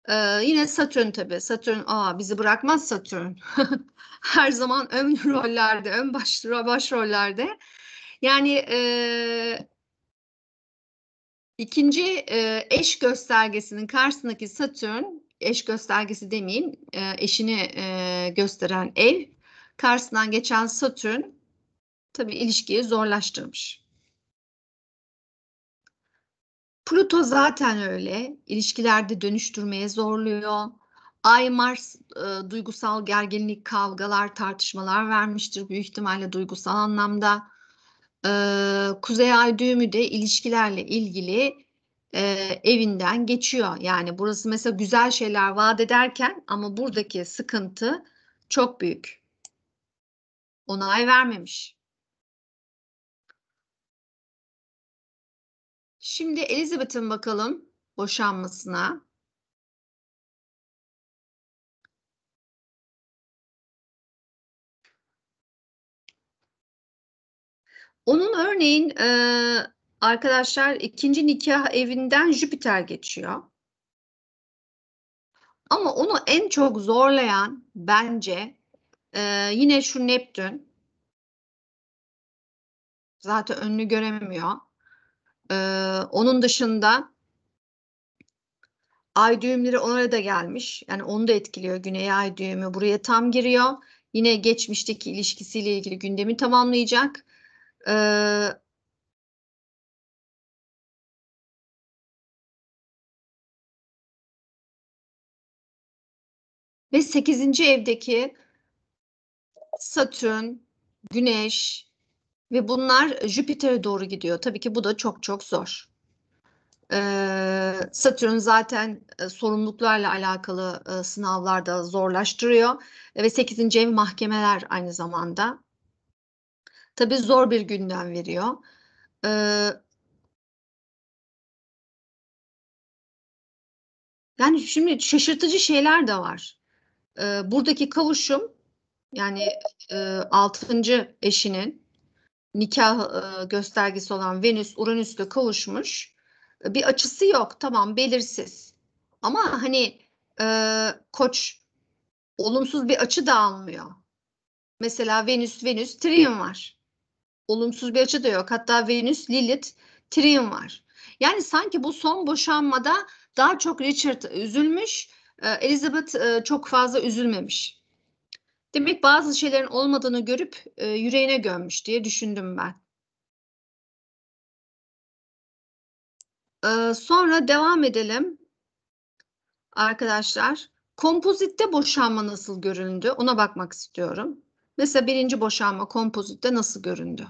Ee, yine Satürn tabii. Satürn aa bizi bırakmaz Satürn. *laughs* Her zaman ön rollerde, ön baş, baş rollerde. Yani e, ikinci e, eş göstergesinin karşısındaki Satürn eş göstergesi demeyeyim e, eşini e, gösteren ev karşısından geçen Satürn tabi ilişkiyi zorlaştırmış. Pluto zaten öyle. ilişkilerde dönüştürmeye zorluyor. Ay Mars e, duygusal gerginlik, kavgalar, tartışmalar vermiştir büyük ihtimalle duygusal anlamda. E, Kuzey Ay düğümü de ilişkilerle ilgili e, evinden geçiyor. Yani burası mesela güzel şeyler vaat ederken ama buradaki sıkıntı çok büyük. Onay vermemiş. Şimdi Elizabeth'in bakalım boşanmasına. Onun örneğin arkadaşlar ikinci nikah evinden Jüpiter geçiyor. Ama onu en çok zorlayan bence e, yine şu Neptün. Zaten önünü göremiyor. E, onun dışında ay düğümleri ona da gelmiş. Yani onu da etkiliyor. Güney ay düğümü buraya tam giriyor. Yine geçmişteki ilişkisiyle ilgili gündemi tamamlayacak. Ee, Ve 8. evdeki Satürn, Güneş ve bunlar Jüpiter'e doğru gidiyor. Tabii ki bu da çok çok zor. Ee, Satürn zaten e, sorumluluklarla alakalı e, sınavlarda zorlaştırıyor e, ve 8. ev mahkemeler aynı zamanda. Tabii zor bir gündem veriyor. Ee, yani şimdi şaşırtıcı şeyler de var e, buradaki kavuşum yani e, 6. eşinin nikah e, göstergesi olan Venüs Uranüs'le kavuşmuş. E, bir açısı yok tamam belirsiz. Ama hani e, koç olumsuz bir açı da almıyor. Mesela Venüs Venüs Trium var. Olumsuz bir açı da yok. Hatta Venüs Lilith Trium var. Yani sanki bu son boşanmada daha çok Richard üzülmüş ee, Elizabeth e, çok fazla üzülmemiş. Demek bazı şeylerin olmadığını görüp e, yüreğine gömmüş diye düşündüm ben. Ee, sonra devam edelim arkadaşlar. Kompozitte boşanma nasıl göründü ona bakmak istiyorum. Mesela birinci boşanma kompozitte nasıl göründü?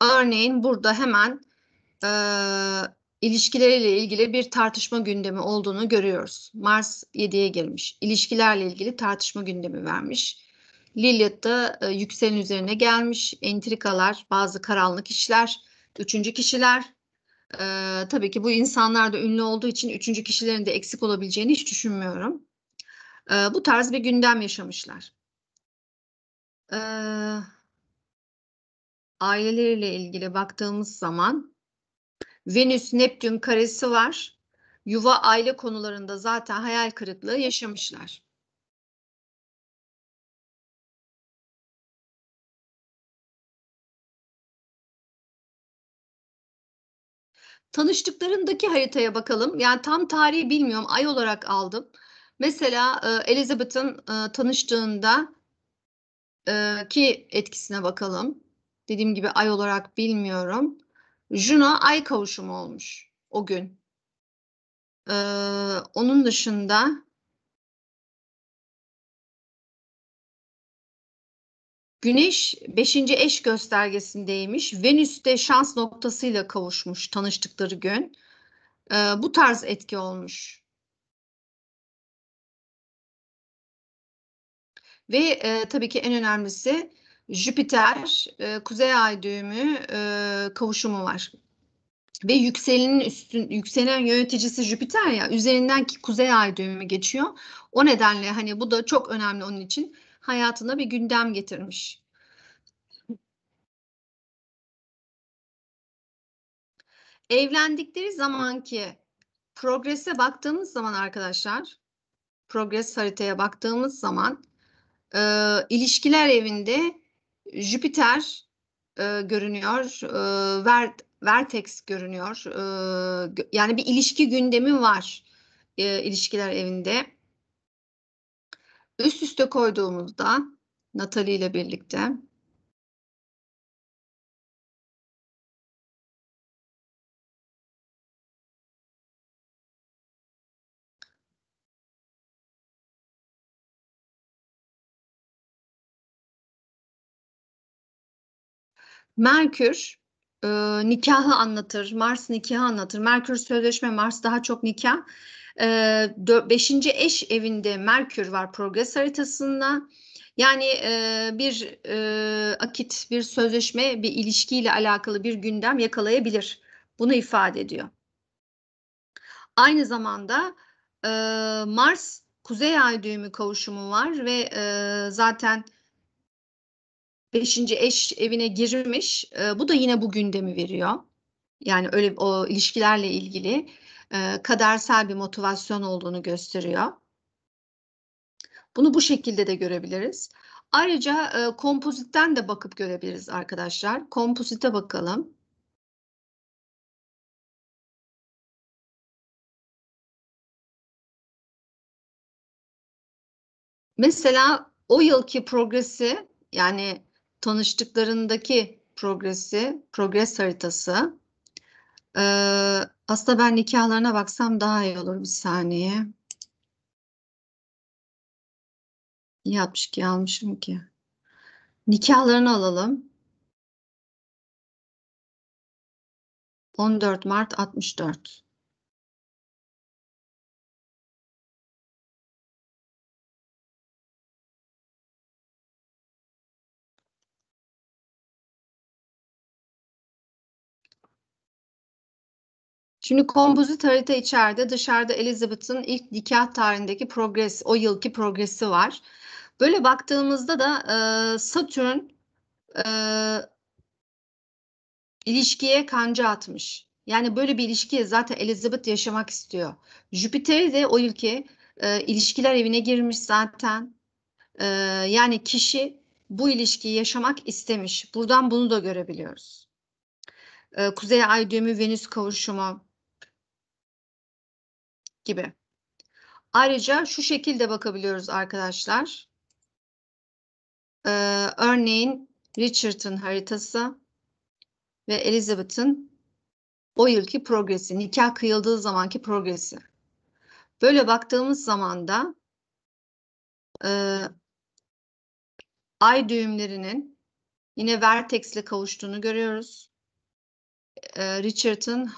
Örneğin burada hemen e, ilişkileriyle ilgili bir tartışma gündemi olduğunu görüyoruz. Mars 7'ye girmiş. İlişkilerle ilgili tartışma gündemi vermiş. Lilith da e, yükselen üzerine gelmiş. Entrikalar, bazı karanlık işler, üçüncü kişiler. E, tabii ki bu insanlar da ünlü olduğu için üçüncü kişilerin de eksik olabileceğini hiç düşünmüyorum. E, bu tarz bir gündem yaşamışlar. E, aileleriyle ilgili baktığımız zaman Venüs-Neptün karesi var. Yuva aile konularında zaten hayal kırıklığı yaşamışlar. Tanıştıklarındaki haritaya bakalım. Yani tam tarihi bilmiyorum. Ay olarak aldım. Mesela e, Elizabeth'ın e, tanıştığında e, ki etkisine bakalım. Dediğim gibi ay olarak bilmiyorum. Juno ay kavuşumu olmuş o gün. Ee, onun dışında Güneş 5. eş göstergesindeymiş. Venüs'te şans noktasıyla kavuşmuş tanıştıkları gün. Ee, bu tarz etki olmuş. Ve e, tabii ki en önemlisi Jüpiter e, Kuzey Ay düğümü e, kavuşumu var. Ve yükselenin üstün, yükselen yöneticisi Jüpiter ya üzerinden ki Kuzey Ay düğümü geçiyor. O nedenle hani bu da çok önemli onun için hayatına bir gündem getirmiş. Evlendikleri zamanki progrese baktığımız zaman arkadaşlar, progres haritaya baktığımız zaman e, ilişkiler evinde Jüpiter e, görünüyor, e, ver, Vertex görünüyor. E, yani bir ilişki gündemi var e, ilişkiler evinde. Üst üste koyduğumuzda Natalie ile birlikte Merkür e, nikahı anlatır, Mars nikahı anlatır. Merkür sözleşme, Mars daha çok nikah. 5. E, eş evinde Merkür var progres haritasında. Yani e, bir e, akit, bir sözleşme, bir ilişkiyle alakalı bir gündem yakalayabilir. Bunu ifade ediyor. Aynı zamanda e, Mars Kuzey Ay düğümü kavuşumu var ve e, zaten Beşinci eş evine girmiş. E, bu da yine bu gündemi veriyor. Yani öyle o ilişkilerle ilgili e, kadersel bir motivasyon olduğunu gösteriyor. Bunu bu şekilde de görebiliriz. Ayrıca e, kompozitten de bakıp görebiliriz arkadaşlar. Kompozite bakalım. Mesela o yılki progresi yani tanıştıklarındaki progresi, progres haritası. Ee, aslında ben nikahlarına baksam daha iyi olur bir saniye. Niye 62 almışım ki? Nikahlarını alalım. 14 Mart 64. Şimdi kompozit harita içeride dışarıda Elizabeth'ın ilk nikah tarihindeki progres, o yılki progresi var. Böyle baktığımızda da e, Satürn e, ilişkiye kanca atmış. Yani böyle bir ilişkiye zaten Elizabeth yaşamak istiyor. Jüpiter de o ülke e, ilişkiler evine girmiş zaten. E, yani kişi bu ilişkiyi yaşamak istemiş. Buradan bunu da görebiliyoruz. E, Kuzey Ay düğümü Venüs kavuşumu gibi. Ayrıca şu şekilde bakabiliyoruz arkadaşlar. Ee, örneğin Richard'ın haritası ve Elizabeth'ın o yılki progresi, nikah kıyıldığı zamanki progresi. Böyle baktığımız zaman da e, ay düğümlerinin yine vertexle kavuştuğunu görüyoruz. Ee, e, Richard'ın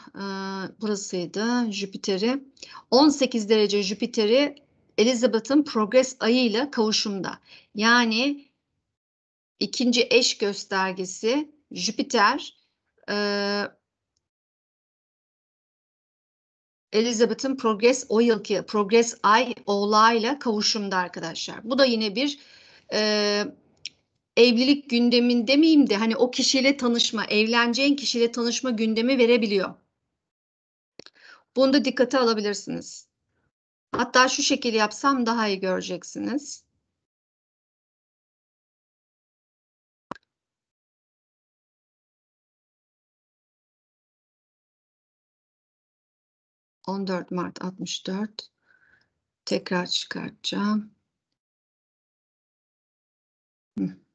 burasıydı Jüpiter'i. 18 derece Jüpiter'i Elizabeth'ın Progress ayıyla kavuşumda. Yani ikinci eş göstergesi Jüpiter e, Elizabeth'ın Progress o yılki Progress ay oğlağıyla kavuşumda arkadaşlar. Bu da yine bir e, evlilik gündeminde demeyeyim de hani o kişiyle tanışma, evleneceğin kişiyle tanışma gündemi verebiliyor. Bunu da dikkate alabilirsiniz. Hatta şu şekilde yapsam daha iyi göreceksiniz. On dört Mart 64. Tekrar çıkartacağım. Hı.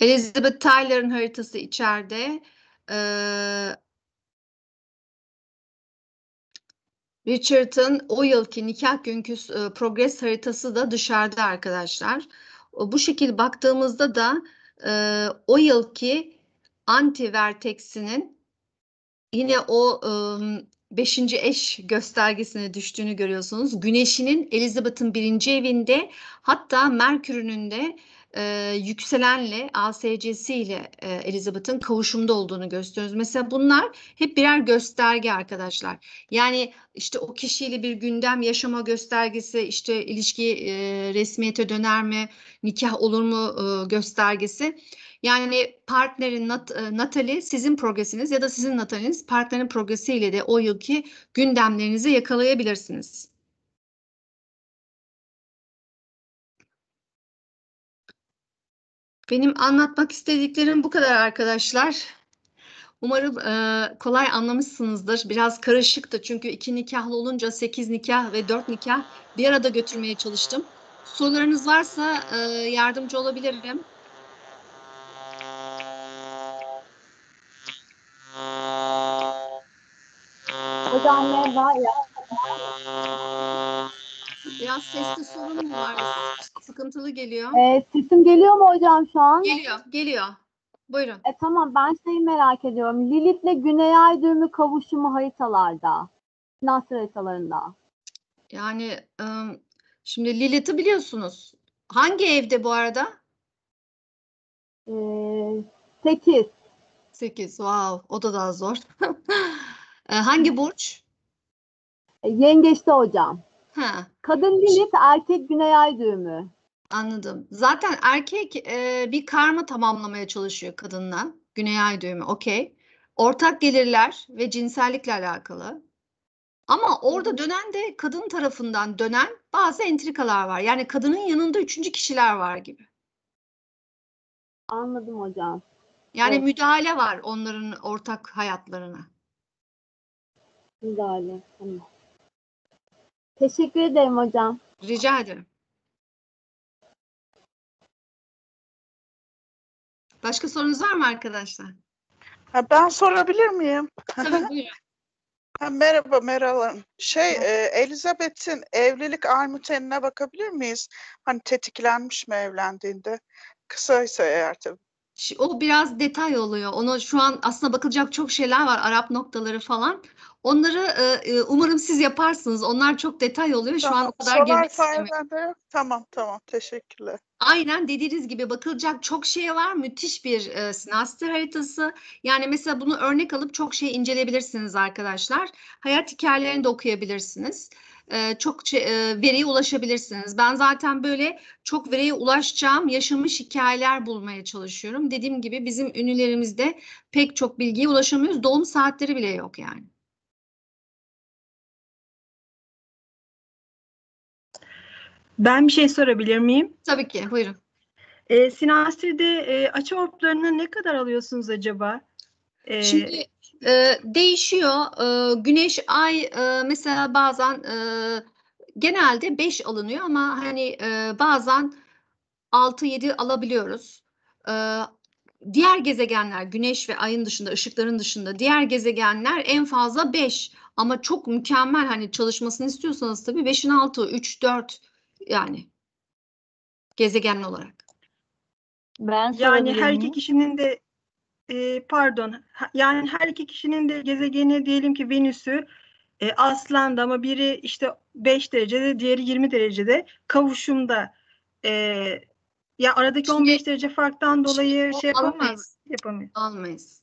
Elizabeth Tyler'ın haritası içeride. Ee, Richard'ın o yılki nikah günkü e, progres haritası da dışarıda arkadaşlar. Bu şekilde baktığımızda da e, o yılki anti verteksinin yine o e, beşinci eş göstergesine düştüğünü görüyorsunuz. Güneşinin Elizabeth'ın birinci evinde hatta Merkür'ünün de e, yükselenle ASC'si ile e, Elizabeth'ın kavuşumda olduğunu gösteriyoruz. Mesela bunlar hep birer gösterge arkadaşlar. Yani işte o kişiyle bir gündem yaşama göstergesi, işte ilişki e, resmiyete döner mi, nikah olur mu e, göstergesi. Yani partnerin nat, e, sizin progresiniz ya da sizin Natalie'niz partnerin progresiyle de o yılki gündemlerinizi yakalayabilirsiniz. Benim anlatmak istediklerim bu kadar arkadaşlar. Umarım e, kolay anlamışsınızdır. Biraz karışıktı çünkü iki nikahlı olunca sekiz nikah ve dört nikah bir arada götürmeye çalıştım. Sorularınız varsa e, yardımcı olabilirim. Hocam merhaba. Biraz sesli sorun mu var? Sıkıntılı geliyor. Ee, sesim geliyor mu hocam şu an? Geliyor, geliyor. Buyurun. E, tamam ben şeyi merak ediyorum. Lilith'le Güney Ay düğümü kavuşumu haritalarda. Nasır haritalarında. Yani ım, ıı, şimdi Lilith'i biliyorsunuz. Hangi evde bu arada? Ee, sekiz. Sekiz. 8. Wow. O da daha zor. *laughs* Ee, e, hangi burç? Yengeçte hocam. Ha. Kadın Lilith, erkek Güney Ay düğümü. Anladım. Zaten erkek e, bir karma tamamlamaya çalışıyor kadınla. Güney Ay düğümü, okey. Ortak gelirler ve cinsellikle alakalı. Ama orada dönen de kadın tarafından dönen bazı entrikalar var. Yani kadının yanında üçüncü kişiler var gibi. Anladım hocam. Yani evet. müdahale var onların ortak hayatlarına. Müdahale. Tamam. Teşekkür ederim hocam. Rica ederim. Başka sorunuz var mı arkadaşlar? Ha, ben sorabilir miyim? Tabii *laughs* Ha, merhaba Meral Hanım. Şey, e, Elizabeth'in evlilik armutenine bakabilir miyiz? Hani tetiklenmiş mi evlendiğinde? Kısaysa eğer tabii o biraz detay oluyor. Onu şu an aslında bakılacak çok şeyler var. Arap noktaları falan. Onları e, e umarım siz yaparsınız. Onlar çok detay oluyor. Tamam, şu an o kadar girmek istemiyorum. Tamam tamam teşekkürler. Aynen dediğiniz gibi bakılacak çok şey var. Müthiş bir e, sinastır haritası. Yani mesela bunu örnek alıp çok şey inceleyebilirsiniz arkadaşlar. Hayat hikayelerini de okuyabilirsiniz. E, çok e, veriye ulaşabilirsiniz. Ben zaten böyle çok veriye ulaşacağım yaşamış hikayeler bulmaya çalışıyorum. Dediğim gibi bizim ünlülerimizde pek çok bilgiye ulaşamıyoruz. Doğum saatleri bile yok yani. Ben bir şey sorabilir miyim? Tabii ki, buyurun. E, Sinastri'de e, açı orplarını ne kadar alıyorsunuz acaba? E, Şimdi e, değişiyor. E, güneş, ay e, mesela bazen e, genelde 5 alınıyor ama hani e, bazen 6-7 alabiliyoruz. E, diğer gezegenler güneş ve ayın dışında ışıkların dışında diğer gezegenler en fazla 5 ama çok mükemmel hani çalışmasını istiyorsanız tabii 5'in 6 3 4 yani gezegen olarak. Ben yani her iki kişinin de e, pardon yani her iki kişinin de gezegeni diyelim ki Venüs'ü e, Aslan'da ama biri işte 5 derecede diğeri 20 derecede kavuşumda e, ya aradaki Çünkü, 15 derece farktan dolayı şey yapamaz. Alamayız. Yapamayız. Almayız.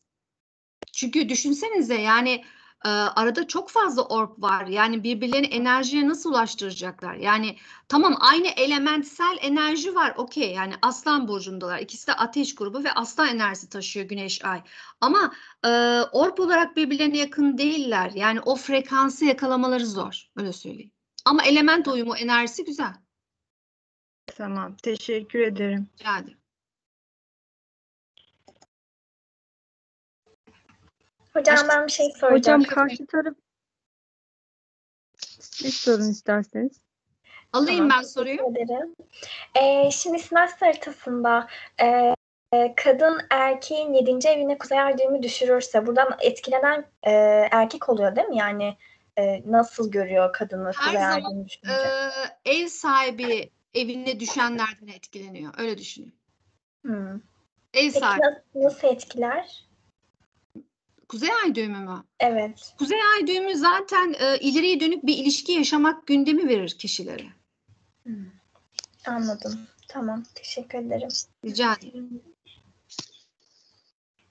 Çünkü düşünsenize yani arada çok fazla orb var. Yani birbirlerini enerjiye nasıl ulaştıracaklar? Yani tamam aynı elementsel enerji var okey yani aslan burcundalar. İkisi de ateş grubu ve aslan enerjisi taşıyor güneş ay. Ama e, orp olarak birbirlerine yakın değiller. Yani o frekansı yakalamaları zor öyle söyleyeyim. Ama element uyumu enerjisi güzel. Tamam teşekkür ederim. Rica ederim. Hocam ben bir şey soracağım. Hocam karşı taraf siz sorun isterseniz. Alayım ben soruyu. ederim. Ee, şimdi sınav haritasında e, kadın erkeğin yedinci evine kuzey ay düğümü düşürürse buradan etkilenen e, erkek oluyor değil mi? Yani e, nasıl görüyor kadını Her kuzey ay zaman düğümü e, düşününce? ev sahibi evine düşenlerden etkileniyor. Öyle düşünün. Hmm. Ev Peki sahibi. nasıl, nasıl etkiler? Kuzey ay düğümü mü? Evet. Kuzey ay düğümü zaten e, ileriye dönük bir ilişki yaşamak gündemi verir kişilere. Hmm. Anladım. Tamam. Teşekkür ederim. Rica ederim.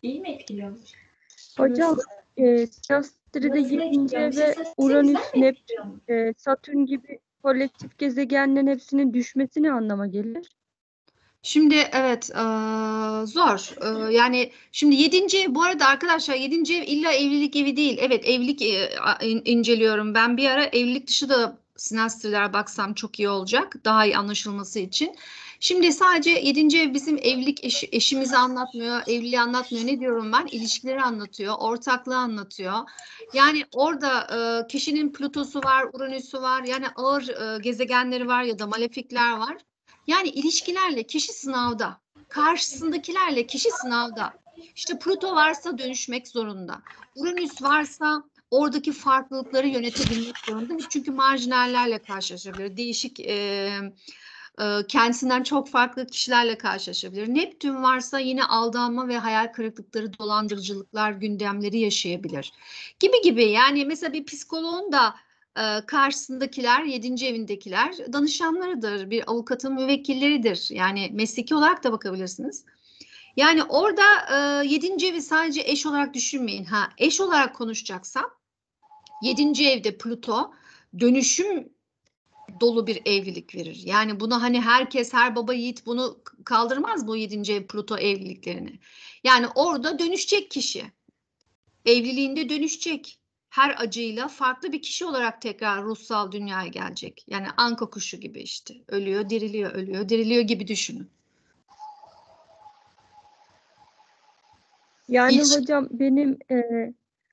İyi mi etkiliyormuş? Hocam e, Astride ve Uranüs, Neptün, e, Satürn gibi kolektif gezegenlerin hepsinin düşmesi ne anlama gelir? Şimdi evet e, zor e, yani şimdi yedinci bu arada arkadaşlar yedinci ev illa evlilik evi değil evet evlilik e, in, inceliyorum ben bir ara evlilik dışı da sinastrilere baksam çok iyi olacak daha iyi anlaşılması için. Şimdi sadece yedinci ev bizim evlilik eş, eşimizi anlatmıyor, evliliği anlatmıyor. Ne diyorum ben? ilişkileri anlatıyor, ortaklığı anlatıyor. Yani orada e, kişinin plutosu var, Uranüsü var. Yani ağır e, gezegenleri var ya da malefikler var. Yani ilişkilerle kişi sınavda, karşısındakilerle kişi sınavda. İşte Pluto varsa dönüşmek zorunda. Uranüs varsa oradaki farklılıkları yönetebilmek zorunda. Çünkü marjinallerle karşılaşabilir. Değişik e, e, kendisinden çok farklı kişilerle karşılaşabilir. Neptün varsa yine aldanma ve hayal kırıklıkları, dolandırıcılıklar gündemleri yaşayabilir. Gibi gibi yani mesela bir psikoloğun da e, karşısındakiler, yedinci evindekiler danışanlarıdır, bir avukatın müvekkilleridir. Yani mesleki olarak da bakabilirsiniz. Yani orada e, yedinci evi sadece eş olarak düşünmeyin. Ha eş olarak konuşacaksam yedinci evde Pluto dönüşüm dolu bir evlilik verir. Yani bunu hani herkes her baba yiğit bunu kaldırmaz bu yedinci ev Pluto evliliklerini. Yani orada dönüşecek kişi. Evliliğinde dönüşecek her acıyla farklı bir kişi olarak tekrar ruhsal dünyaya gelecek. Yani anka kuşu gibi işte. Ölüyor, diriliyor, ölüyor, diriliyor gibi düşünün. Yani İlişki. hocam benim e,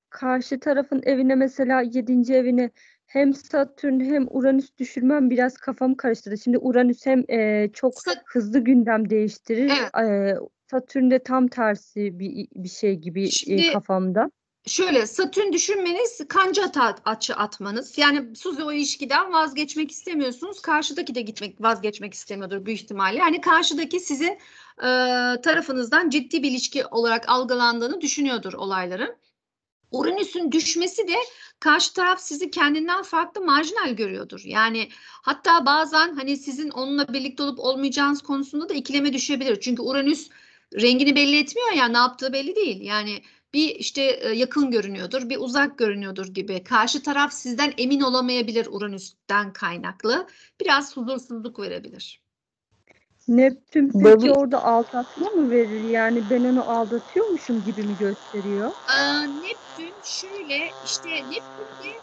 karşı tarafın evine mesela yedinci evine hem Satürn hem Uranüs düşürmem biraz kafamı karıştırdı. Şimdi Uranüs hem e, çok Sat- hızlı gündem değiştirir. Evet. E, Satürn de tam tersi bir, bir şey gibi e, Şimdi, e, kafamda şöyle satürn düşünmeniz kanca at, açı atmanız. Yani siz o ilişkiden vazgeçmek istemiyorsunuz. Karşıdaki de gitmek vazgeçmek istemiyordur büyük ihtimalle. Yani karşıdaki sizin e, tarafınızdan ciddi bir ilişki olarak algılandığını düşünüyordur olayların. Uranüs'ün düşmesi de karşı taraf sizi kendinden farklı marjinal görüyordur. Yani hatta bazen hani sizin onunla birlikte olup olmayacağınız konusunda da ikileme düşebilir. Çünkü Uranüs rengini belli etmiyor ya ne yaptığı belli değil. Yani bir işte e, yakın görünüyordur, bir uzak görünüyordur gibi. Karşı taraf sizden emin olamayabilir Uranüs'ten kaynaklı. Biraz huzursuzluk verebilir. Neptün peki Babi... orada aldatma mı verir? Yani ben onu aldatıyormuşum gibi mi gösteriyor? Ee, Neptün şöyle işte Neptün'de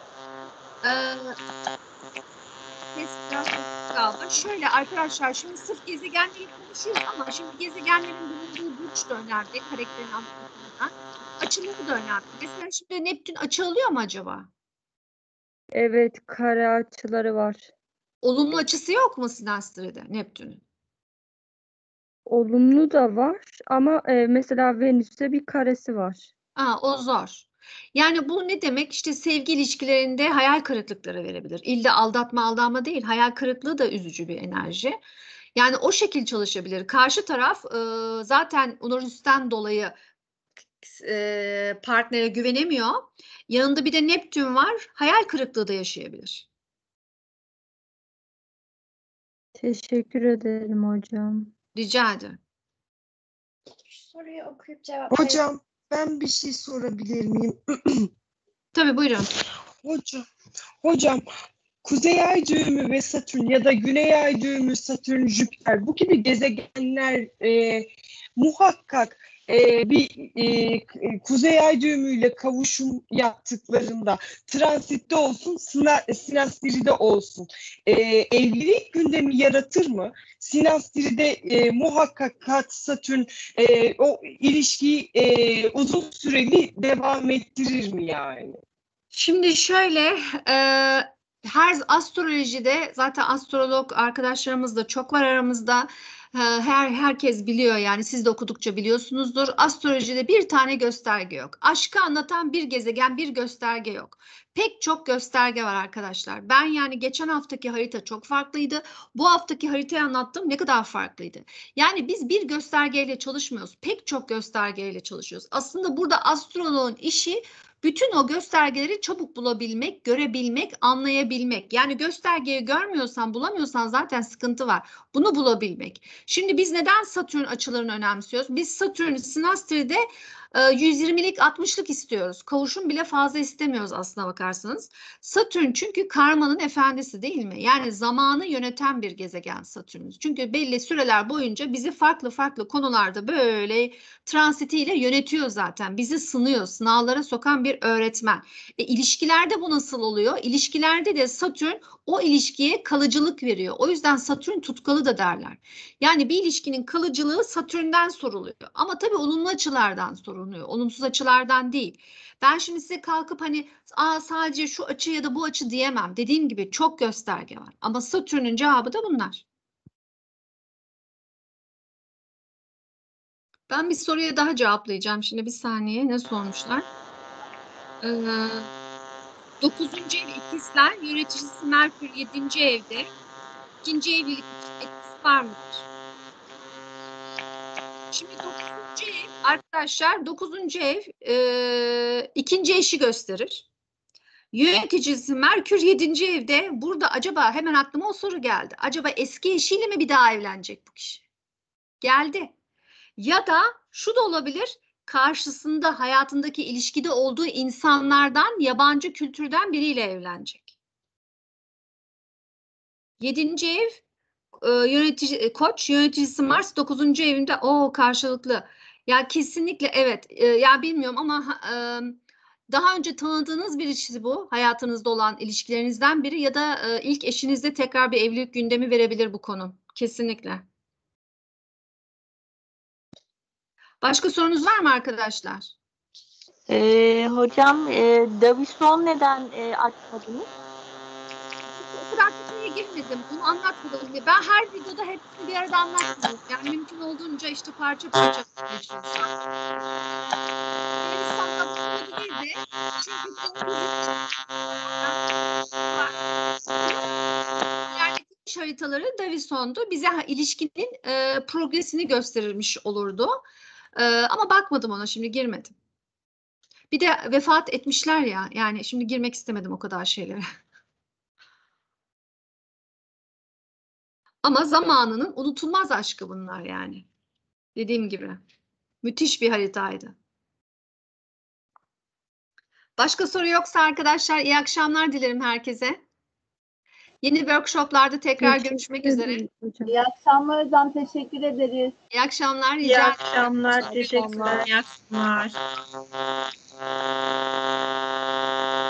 e, test biraz kaldı. Şöyle arkadaşlar şimdi sırf gezegenleri konuşuyoruz ama şimdi gezegenlerin bulunduğu burç da önemli. Karakterin anlatımından. Açıları da önemli. Mesela şimdi Neptün açı alıyor mu acaba? Evet kare açıları var. Olumlu açısı yok mu Sinastri'de Neptün'ün? Olumlu da var ama e, mesela Venüs'te bir karesi var. Aa, o zor. Yani bu ne demek? İşte sevgi ilişkilerinde hayal kırıklıkları verebilir. İlla aldatma aldatma değil, hayal kırıklığı da üzücü bir enerji. Yani o şekil çalışabilir. Karşı taraf e, zaten Uranüs'ten dolayı e, partnere güvenemiyor. Yanında bir de Neptün var. Hayal kırıklığı da yaşayabilir. Teşekkür ederim hocam. Rica ederim. Soruyu okuyup cevap Hocam ben bir şey sorabilir miyim? *clears throat* Tabii buyurun. Hocam, hocam Kuzey Ay düğümü ve Satürn ya da Güney Ay düğümü, Satürn, Jüpiter bu gibi gezegenler e, muhakkak e, bir e, e, kuzey ay düğümüyle kavuşum yaptıklarında transitte olsun sinastiride olsun e, evlilik gündemi yaratır mı? Sinastiride e, muhakkak kat satürn e, o ilişkiyi e, uzun süreli devam ettirir mi yani? Şimdi şöyle e, her astrolojide zaten astrolog arkadaşlarımız da çok var aramızda. Ee, her herkes biliyor yani siz de okudukça biliyorsunuzdur. Astrolojide bir tane gösterge yok. Aşkı anlatan bir gezegen, bir gösterge yok. Pek çok gösterge var arkadaşlar. Ben yani geçen haftaki harita çok farklıydı. Bu haftaki haritayı anlattım ne kadar farklıydı. Yani biz bir göstergeyle çalışmıyoruz. Pek çok göstergeyle çalışıyoruz. Aslında burada astroloğun işi bütün o göstergeleri çabuk bulabilmek, görebilmek, anlayabilmek. Yani göstergeyi görmüyorsan, bulamıyorsan zaten sıkıntı var. Bunu bulabilmek. Şimdi biz neden Satürn açılarını önemsiyoruz? Biz Satürn sinastri e, 120'lik 60'lık istiyoruz. Kavuşum bile fazla istemiyoruz aslına bakarsanız. Satürn çünkü karmanın efendisi değil mi? Yani zamanı yöneten bir gezegen Satürn. Çünkü belli süreler boyunca bizi farklı farklı konularda böyle transitiyle yönetiyor zaten. Bizi sınıyor, sınavlara sokan bir öğretmen. E, ilişkilerde bu nasıl oluyor? İlişkilerde de Satürn o ilişkiye kalıcılık veriyor. O yüzden Satürn tutkalı da derler. Yani bir ilişkinin kalıcılığı Satürn'den soruluyor. Ama tabii olumlu açılardan soruluyor korunuyor. Olumsuz açılardan değil. Ben şimdi size kalkıp hani Aa, sadece şu açı ya da bu açı diyemem. Dediğim gibi çok gösterge var. Ama Satürn'ün cevabı da bunlar. Ben bir soruya daha cevaplayacağım şimdi bir saniye. Ne sormuşlar? Ee, 9. ev ikizler, yöneticisi Merkür 7. evde. İkinci evlilik etkisi var mıdır? Şimdi 9. ev arkadaşlar dokuzuncu ev e, ikinci eşi gösterir. Yöneticisi Merkür yedinci evde burada acaba hemen aklıma o soru geldi. Acaba eski eşiyle mi bir daha evlenecek bu kişi? Geldi. Ya da şu da olabilir karşısında hayatındaki ilişkide olduğu insanlardan yabancı kültürden biriyle evlenecek. Yedinci ev e, yönetici, koç yöneticisi Mars dokuzuncu evinde o karşılıklı ya kesinlikle evet. E, ya bilmiyorum ama e, daha önce tanıdığınız birisi bu hayatınızda olan ilişkilerinizden biri ya da e, ilk eşinizde tekrar bir evlilik gündemi verebilir bu konu. Kesinlikle. Başka sorunuz var mı arkadaşlar? Ee, hocam e, Davison neden e, açmadınız? detayına girmedim. Bunu anlatmadım diye. Ben her videoda hepsini bir arada anlatmadım. Yani mümkün olduğunca işte parça parça çalışacağım. Yunanistan'da bu değildi. Çünkü ilerletmiş haritaları Davison'du. Bize ilişkinin e, progresini gösterirmiş olurdu. E, ama bakmadım ona şimdi girmedim. Bir de vefat etmişler ya. Yani şimdi girmek istemedim o kadar şeylere. Ama zamanının unutulmaz aşkı bunlar yani. Dediğim gibi. Müthiş bir haritaydı. Başka soru yoksa arkadaşlar iyi akşamlar dilerim herkese. Yeni workshoplarda tekrar teşekkür görüşmek üzere. İyi akşamlar hocam teşekkür ederiz. İyi akşamlar rica İyi akşamlar teşekkürler. İyi akşamlar.